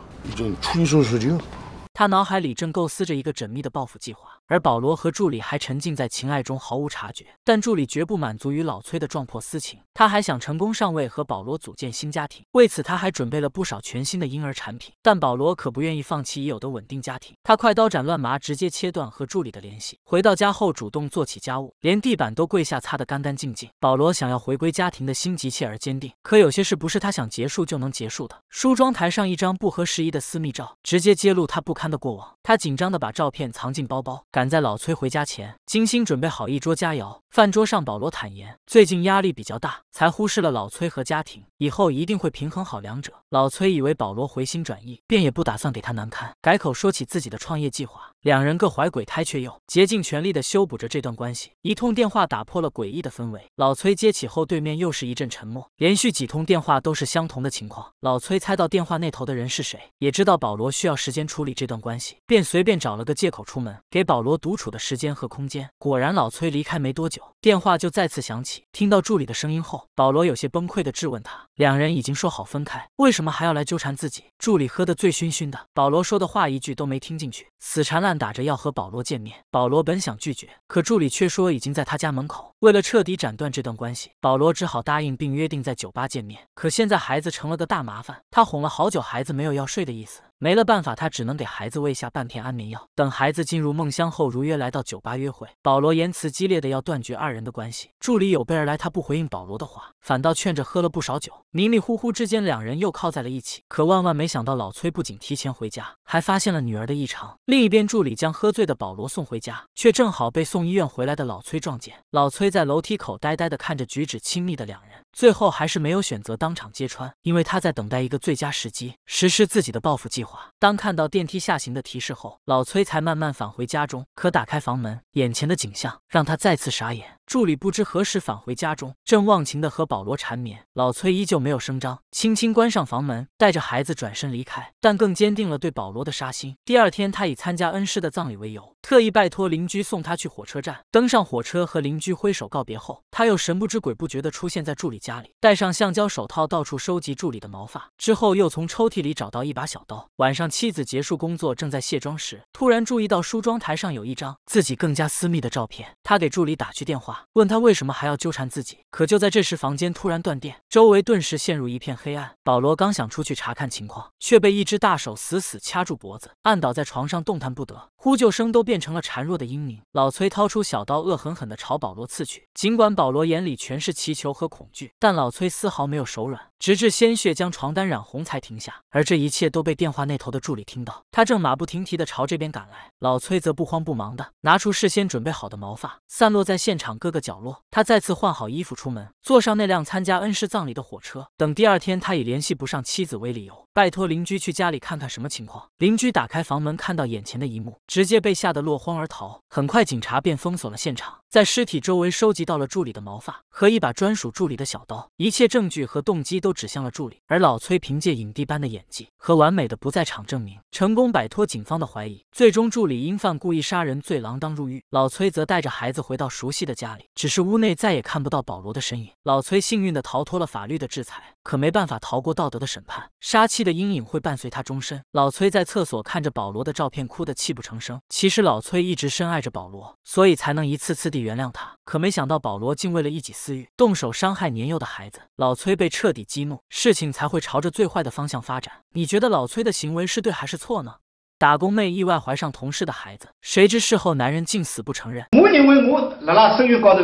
他脑海里正构思着一个缜密的报复计划。而保罗和助理还沉浸在情爱中，毫无察觉。但助理绝不满足于老崔的撞破私情，他还想成功上位和保罗组建新家庭。为此，他还准备了不少全新的婴儿产品。但保罗可不愿意放弃已有的稳定家庭，他快刀斩乱麻，直接切断和助理的联系。回到家后，主动做起家务，连地板都跪下擦得干干净净。保罗想要回归家庭的心急切而坚定，可有些事不是他想结束就能结束的。梳妆台上一张不合时宜的私密照，直接揭露他不堪的过往。他紧张地把照片藏进包包。赶在老崔回家前，精心准备好一桌佳肴。饭桌上，保罗坦言最近压力比较大，才忽视了老崔和家庭，以后一定会平衡好两者。老崔以为保罗回心转意，便也不打算给他难堪，改口说起自己的创业计划。两人各怀鬼胎，却又竭尽全力地修补着这段关系。一通电话打破了诡异的氛围。老崔接起后，对面又是一阵沉默。连续几通电话都是相同的情况。老崔猜到电话那头的人是谁，也知道保罗需要时间处理这段关系，便随便找了个借口出门，给保。罗独处的时间和空间，果然老崔离开没多久，电话就再次响起。听到助理的声音后，保罗有些崩溃地质问他。两人已经说好分开，为什么还要来纠缠自己？助理喝得醉醺醺的，保罗说的话一句都没听进去，死缠烂打着要和保罗见面。保罗本想拒绝，可助理却说已经在他家门口。为了彻底斩断这段关系，保罗只好答应，并约定在酒吧见面。可现在孩子成了个大麻烦，他哄了好久，孩子没有要睡的意思。没了办法，他只能给孩子喂下半片安眠药。等孩子进入梦乡后，如约来到酒吧约会。保罗言辞激烈的要断绝二人的关系，助理有备而来，他不回应保罗的话，反倒劝着喝了不少酒。迷迷糊糊之间，两人又靠在了一起。可万万没想到，老崔不仅提前回家，还发现了女儿的异常。另一边，助理将喝醉的保罗送回家，却正好被送医院回来的老崔撞见。老崔在楼梯口呆呆地看着举止亲密的两人。最后还是没有选择当场揭穿，因为他在等待一个最佳时机，实施自己的报复计划。当看到电梯下行的提示后，老崔才慢慢返回家中。可打开房门，眼前的景象让他再次傻眼：助理不知何时返回家中，正忘情的和保罗缠绵。老崔依旧没有声张，轻轻关上房门，带着孩子转身离开。但更坚定了对保罗的杀心。第二天，他以参加恩师的葬礼为由，特意拜托邻居送他去火车站。登上火车和邻居挥手告别后，他又神不知鬼不觉的出现在助理。家里戴上橡胶手套，到处收集助理的毛发，之后又从抽屉里找到一把小刀。晚上，妻子结束工作，正在卸妆时，突然注意到梳妆台上有一张自己更加私密的照片。他给助理打去电话，问他为什么还要纠缠自己。可就在这时，房间突然断电，周围顿时陷入一片黑暗。保罗刚想出去查看情况，却被一只大手死死掐住脖子，按倒在床上，动弹不得，呼救声都变成了孱弱的嘤咛。老崔掏出小刀，恶狠狠地朝保罗刺去。尽管保罗眼里全是祈求和恐惧。但老崔丝毫没有手软。直至鲜血将床单染红才停下，而这一切都被电话那头的助理听到。他正马不停蹄地朝这边赶来。老崔则不慌不忙地拿出事先准备好的毛发，散落在现场各个角落。他再次换好衣服出门，坐上那辆参加恩师葬礼的火车。等第二天，他以联系不上妻子为理由，拜托邻居去家里看看什么情况。邻居打开房门，看到眼前的一幕，直接被吓得落荒而逃。很快，警察便封锁了现场，在尸体周围收集到了助理的毛发和一把专属助理的小刀，一切证据和动机都。指向了助理，而老崔凭借影帝般的演技和完美的不在场证明，成功摆脱警方的怀疑。最终，助理因犯故意杀人罪锒铛入狱，老崔则带着孩子回到熟悉的家里。只是屋内再也看不到保罗的身影。老崔幸运地逃脱了法律的制裁，可没办法逃过道德的审判，杀妻的阴影会伴随他终身。老崔在厕所看着保罗的照片，哭得泣不成声。其实老崔一直深爱着保罗，所以才能一次次地原谅他。可没想到保罗竟为了一己私欲，动手伤害年幼的孩子。老崔被彻底激。事情才会朝着最坏的方向发展。你觉得老崔的行为是对还是错呢？打工妹意外怀上同事的孩子，谁知事后男人竟死不承认。我认为我在生育高头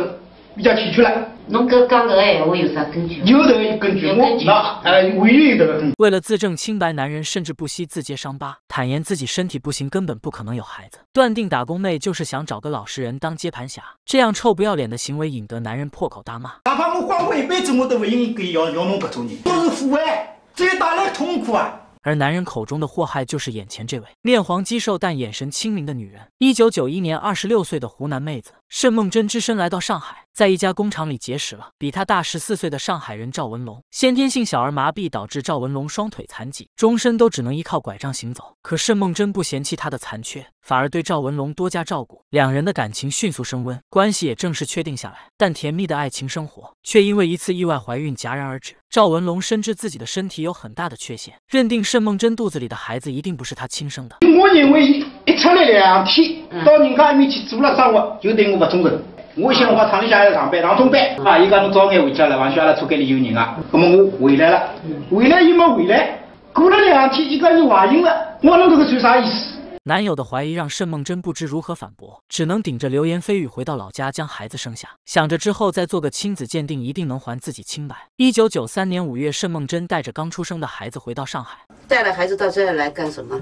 比较欠缺了。侬哥讲搿个闲话有啥根据？有得有根据，我那哎，唯一的。为了自证清白，男人甚至不惜自揭伤疤，坦言自己身体不行，根本不可能有孩子，断定打工妹就是想找个老实人当接盘侠。这样臭不要脸的行为，引得男人破口大骂：“哪怕我荒废一辈子，我都不应给要要弄这种人，都是父爱最大的痛苦啊！而男人口中的祸害，就是眼前这位面黄肌瘦但眼神清明的女人。一九九一年，二十六岁的湖南妹子。沈梦真只身来到上海，在一家工厂里结识了比她大十四岁的上海人赵文龙。先天性小儿麻痹导致赵文龙双腿残疾，终身都只能依靠拐杖行走。可沈梦真不嫌弃他的残缺，反而对赵文龙多加照顾，两人的感情迅速升温，关系也正式确定下来。但甜蜜的爱情生活却因为一次意外怀孕戛然而止。赵文龙深知自己的身体有很大的缺陷，认定盛梦真肚子里的孩子一定不是他亲生的。我认为一出来两天，到人家那边去做了生活，就对我。没中过，我先我厂里下在上班，上中班啊。伊讲侬早眼回家了，晚上阿拉车间里有人啊。那么我回来了，回来又没回来，过了两天伊讲你怀孕了，我弄这个算啥意思？男友的怀疑让盛梦真不知如何反驳，只能顶着流言蜚语回到老家将孩子生下，想着之后再做个亲子鉴定，一定能还自己清白。一九九三年五月，盛梦真带着刚出生的孩子回到上海，带了孩子到这里来干什么？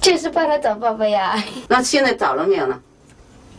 就是帮他找爸爸呀。那现在找了没有呢？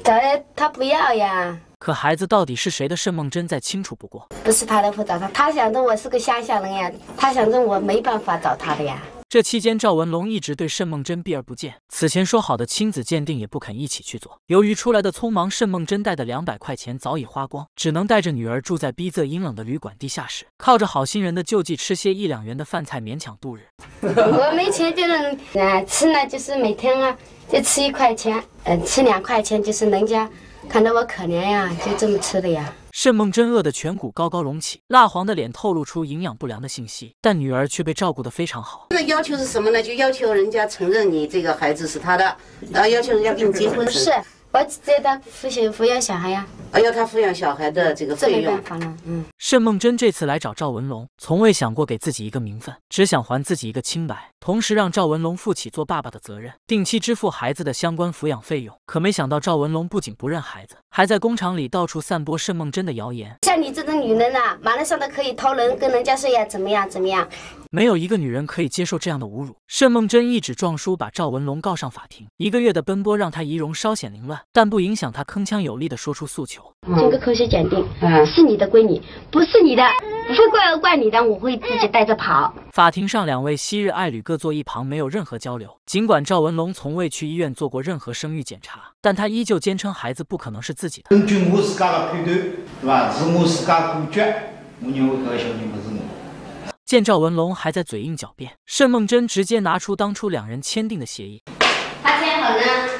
找他不要呀！可孩子到底是谁的？盛梦真再清楚不过，不是他的不找他，他想着我是个乡下人呀，他想着我没办法找他的呀。这期间，赵文龙一直对盛梦真避而不见，此前说好的亲子鉴定也不肯一起去做。由于出来的匆忙，盛梦真带的两百块钱早已花光，只能带着女儿住在逼仄阴冷的旅馆地下室，靠着好心人的救济吃些一两元的饭菜，勉强度日。我没钱就能，嗯，吃呢，就是每天啊就吃一块钱，嗯，吃两块钱就是人家看到我可怜呀，就这么吃的呀。盛梦真饿的颧骨高高隆起，蜡黄的脸透露出营养不良的信息，但女儿却被照顾得非常好。那要求是什么呢？就要求人家承认你这个孩子是他的，然后要求人家跟你结婚。是。我只在当抚养抚养小孩呀，我要他抚养小孩的这个费用。嗯。盛梦真这次来找赵文龙，从未想过给自己一个名分，只想还自己一个清白，同时让赵文龙负起做爸爸的责任，定期支付孩子的相关抚养费用。可没想到，赵文龙不仅不认孩子，还在工厂里到处散播盛梦真的谣言。像你这种女人呐，马路上都可以偷人跟人家睡呀，怎么样？怎么样？没有一个女人可以接受这样的侮辱。盛梦真一纸状书把赵文龙告上法庭。一个月的奔波让他仪容稍显凌乱。但不影响他铿锵有力地说出诉求。经过科学鉴定，是你的归你，不是你的不会怪怪你的，我会自己带着跑。法庭上，两位昔日爱侣各坐一旁，没有任何交流。尽管赵文龙从未去医院做过任何生育检查，但他依旧坚称孩子不可能是自己的。根据我自噶的判断，对吧？是我自噶感觉，我认为这个小人不是我。见赵文龙还在嘴硬狡辩，盛梦真直接拿出当初两人签订的协议。他签好了。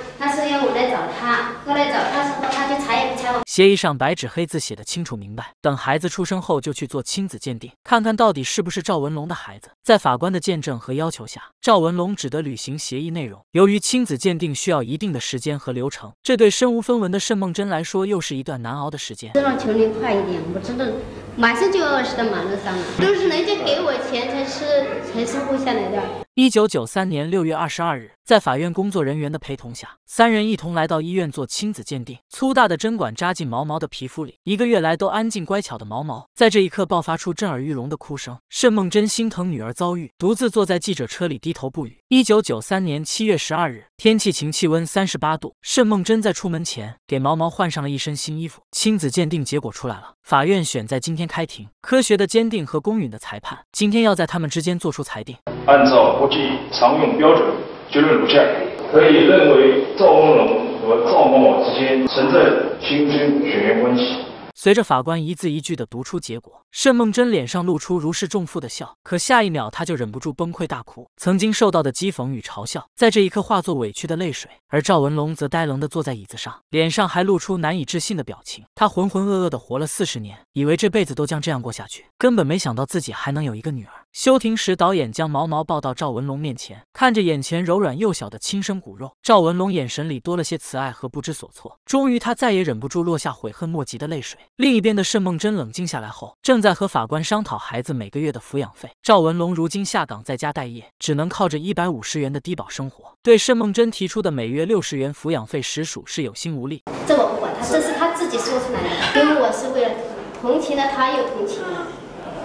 协议上白纸黑字写的清楚明白，等孩子出生后就去做亲子鉴定，看看到底是不是赵文龙的孩子。在法官的见证和要求下，赵文龙只得履行协议内容。由于亲子鉴定需要一定的时间和流程，这对身无分文的盛梦真来说又是一段难熬的时间。真的求您快一点，我真的马上就饿死在马路上了。都是人家给我钱才是才生活下来的。一九九三年六月二十二日，在法院工作人员的陪同下，三人一同来到医院做亲子鉴定。粗大的针管扎进毛毛的皮肤里，一个月来都安静乖巧的毛毛，在这一刻爆发出震耳欲聋的哭声。盛梦真心疼女儿遭遇，独自坐在记者车里低头不语。一九九三年七月十二日，天气晴，气温三十八度。盛梦真在出门前给毛毛换上了一身新衣服。亲子鉴定结果出来了，法院选在今天开庭，科学的鉴定和公允的裁判，今天要在他们之间做出裁定。按照。国际常用标准结论如下：可以认为赵文龙和赵某某之间存在亲生血缘关系。随着法官一字一句的读出结果，盛梦真脸上露出如释重负的笑，可下一秒他就忍不住崩溃大哭。曾经受到的讥讽与嘲笑，在这一刻化作委屈的泪水。而赵文龙则呆愣的坐在椅子上，脸上还露出难以置信的表情。他浑浑噩噩的活了四十年，以为这辈子都将这样过下去，根本没想到自己还能有一个女儿。休庭时，导演将毛毛抱到赵文龙面前，看着眼前柔软幼小的亲生骨肉，赵文龙眼神里多了些慈爱和不知所措。终于，他再也忍不住，落下悔恨莫及的泪水。另一边的盛梦真冷静下来后，正在和法官商讨孩子每个月的抚养费。赵文龙如今下岗在家待业，只能靠着一百五十元的低保生活，对盛梦真提出的每月六十元抚养费，实属是有心无力。这我不管，这是他自己说出来的，因为我是为了同情了他又同情。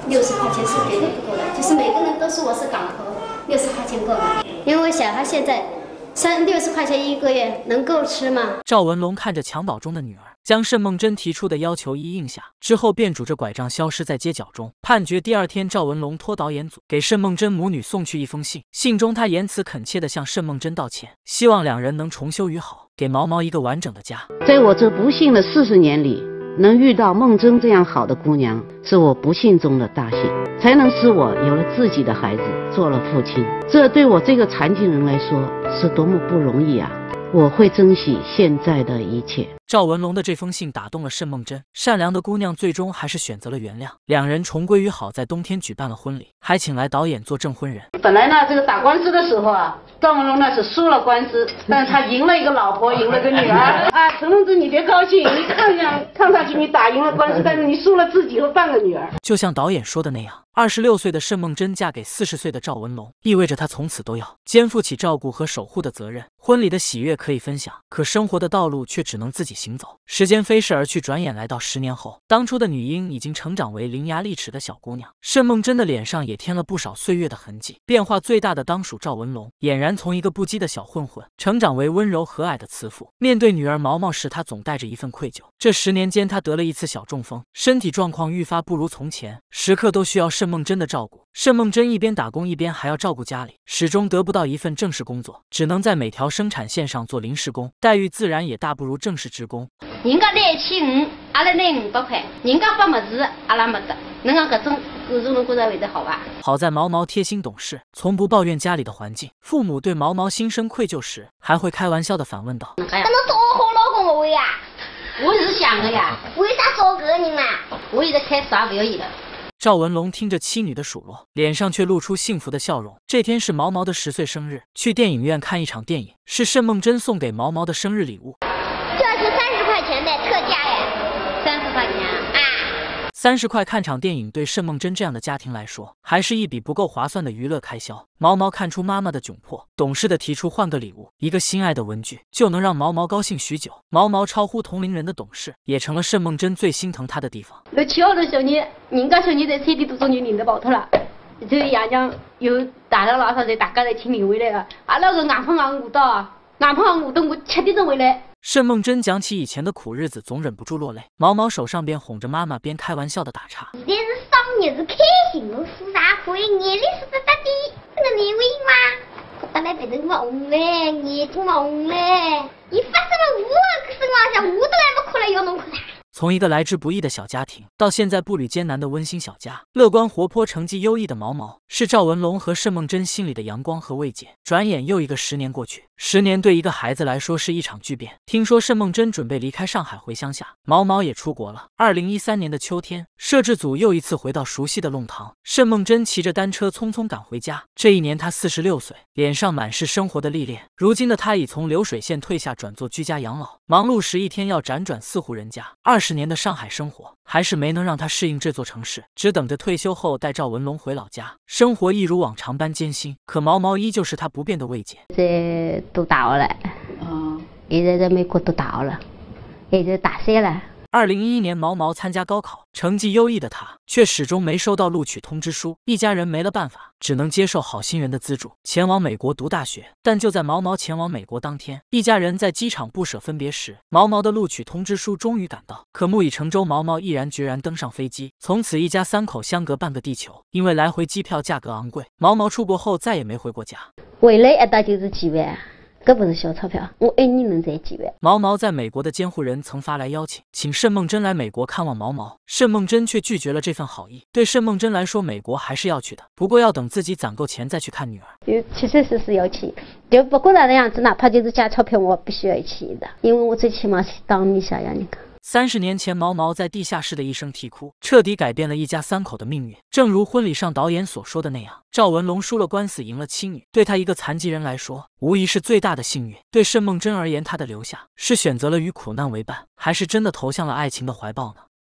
六十块钱是绝对不够的，就是每个人都说我是港婆，六十块钱够吗？因为我小孩现在三六十块钱一个月能够吃吗？赵文龙看着襁褓中的女儿，将盛梦真提出的要求一应下之后，便拄着拐杖消失在街角中。判决第二天，赵文龙托导演组给盛梦真母女送去一封信，信中他言辞恳切地向盛梦真道歉，希望两人能重修于好，给毛毛一个完整的家。在我这不幸的四十年里。能遇到孟铮这样好的姑娘，是我不幸中的大幸，才能使我有了自己的孩子，做了父亲。这对我这个残疾人来说，是多么不容易啊！我会珍惜现在的一切。赵文龙的这封信打动了盛梦真，善良的姑娘最终还是选择了原谅，两人重归于好，在冬天举办了婚礼，还请来导演做证婚人。本来呢，这个打官司的时候啊，赵文龙那是输了官司，但是他赢了一个老婆，赢了个女儿。啊，陈梦子你别高兴，你看上看上去你打赢了官司，但是你输了自己和半个女儿。就像导演说的那样，二十六岁的盛梦真嫁给四十岁的赵文龙，意味着她从此都要肩负起照顾和守护的责任。婚礼的喜悦可以分享，可生活的道路却只能自己行走。时间飞逝而去，转眼来到十年后，当初的女婴已经成长为伶牙俐齿的小姑娘，沈梦真的脸上也添了不少岁月的痕迹。变化最大的当属赵文龙，俨然从一个不羁的小混混成长为温柔和蔼的慈父。面对女儿毛毛时，他总带着一份愧疚。这十年间，他得了一次小中风，身体状况愈发不如从前，时刻都需要沈梦真的照顾。盛梦真一边打工一边还要照顾家里，始终得不到一份正式工作，只能在每条生产线上做临时工，待遇自然也大不如正式职工。人家拿一千五，阿拉拿五百块，人家发么子，阿拉没得。你讲搿种工作侬觉得会得好伐？好在毛毛贴心懂事，从不抱怨家里的环境。父母对毛毛心生愧疚时，还会开玩笑的反问道：“还能找个好老公勿会呀？我是想的呀。为啥找搿个人呢？我现在开始也勿要伊了。”赵文龙听着妻女的数落，脸上却露出幸福的笑容。这天是毛毛的十岁生日，去电影院看一场电影是盛梦真送给毛毛的生日礼物。这是三十块钱的特价呀，三十块钱。三十块看场电影，对盛梦珍这样的家庭来说，还是一笔不够划算的娱乐开销。毛毛看出妈妈的窘迫，懂事的提出换个礼物，一个心爱的文具就能让毛毛高兴许久。毛毛超乎同龄人的懂事，也成了盛梦珍最心疼他的地方。七号的小妮，人家小妮在三点多钟就领着跑脱了，这是爷娘有大早老上在大家在请领回来的，阿拉是硬碰硬饿到，硬碰硬饿到我七点钟回来。沈梦真讲起以前的苦日子，总忍不住落泪。毛毛手上边哄着妈妈，边开玩笑的打岔：“这是生日，是开心，我哭啥会？眼泪湿哒哒的，那你会吗？我大来鼻成我红嘞，眼睛红嘞，你发生了我可是我好我都还不哭了，要侬哭啥？”从一个来之不易的小家庭，到现在步履艰难的温馨小家，乐观活泼、成绩优异的毛毛，是赵文龙和盛梦真心里的阳光和慰藉。转眼又一个十年过去，十年对一个孩子来说是一场巨变。听说盛梦真准备离开上海回乡下，毛毛也出国了。二零一三年的秋天，摄制组又一次回到熟悉的弄堂，盛梦真骑着单车匆匆赶回家。这一年她四十六岁，脸上满是生活的历练。如今的她已从流水线退下，转做居家养老，忙碌时一天要辗转四户人家。二十。十年的上海生活，还是没能让他适应这座城市，只等着退休后带赵文龙回老家。生活一如往常般艰辛，可毛毛依旧是他不变的慰藉。这读大学了，嗯，一直在美国读大学了，也在大三了。二零一一年，毛毛参加高考，成绩优异的他却始终没收到录取通知书，一家人没了办法，只能接受好心人的资助，前往美国读大学。但就在毛毛前往美国当天，一家人在机场不舍分别时，毛毛的录取通知书终于赶到。可木已成舟，毛毛毅然决然登上飞机，从此一家三口相隔半个地球。因为来回机票价格昂贵，毛毛出国后再也没回过家。回来，打就是几万。这不是小钞票，我爱你们这几万。毛毛在美国的监护人曾发来邀请，请盛梦真来美国看望毛毛，盛梦真却拒绝了这份好意。对盛梦真来说，美国还是要去的，不过要等自己攒够钱再去看女儿。就确确实实要去，就不管哪样子，哪怕就是假钞票，我必须要去的，因为我最起码是当面想要你看。三十年前，毛毛在地下室的一声啼哭，彻底改变了一家三口的命运。正如婚礼上导演所说的那样，赵文龙输了官司，赢了妻女，对他一个残疾人来说，无疑是最大的幸运。对盛梦真而言，她的留下是选择了与苦难为伴，还是真的投向了爱情的怀抱呢？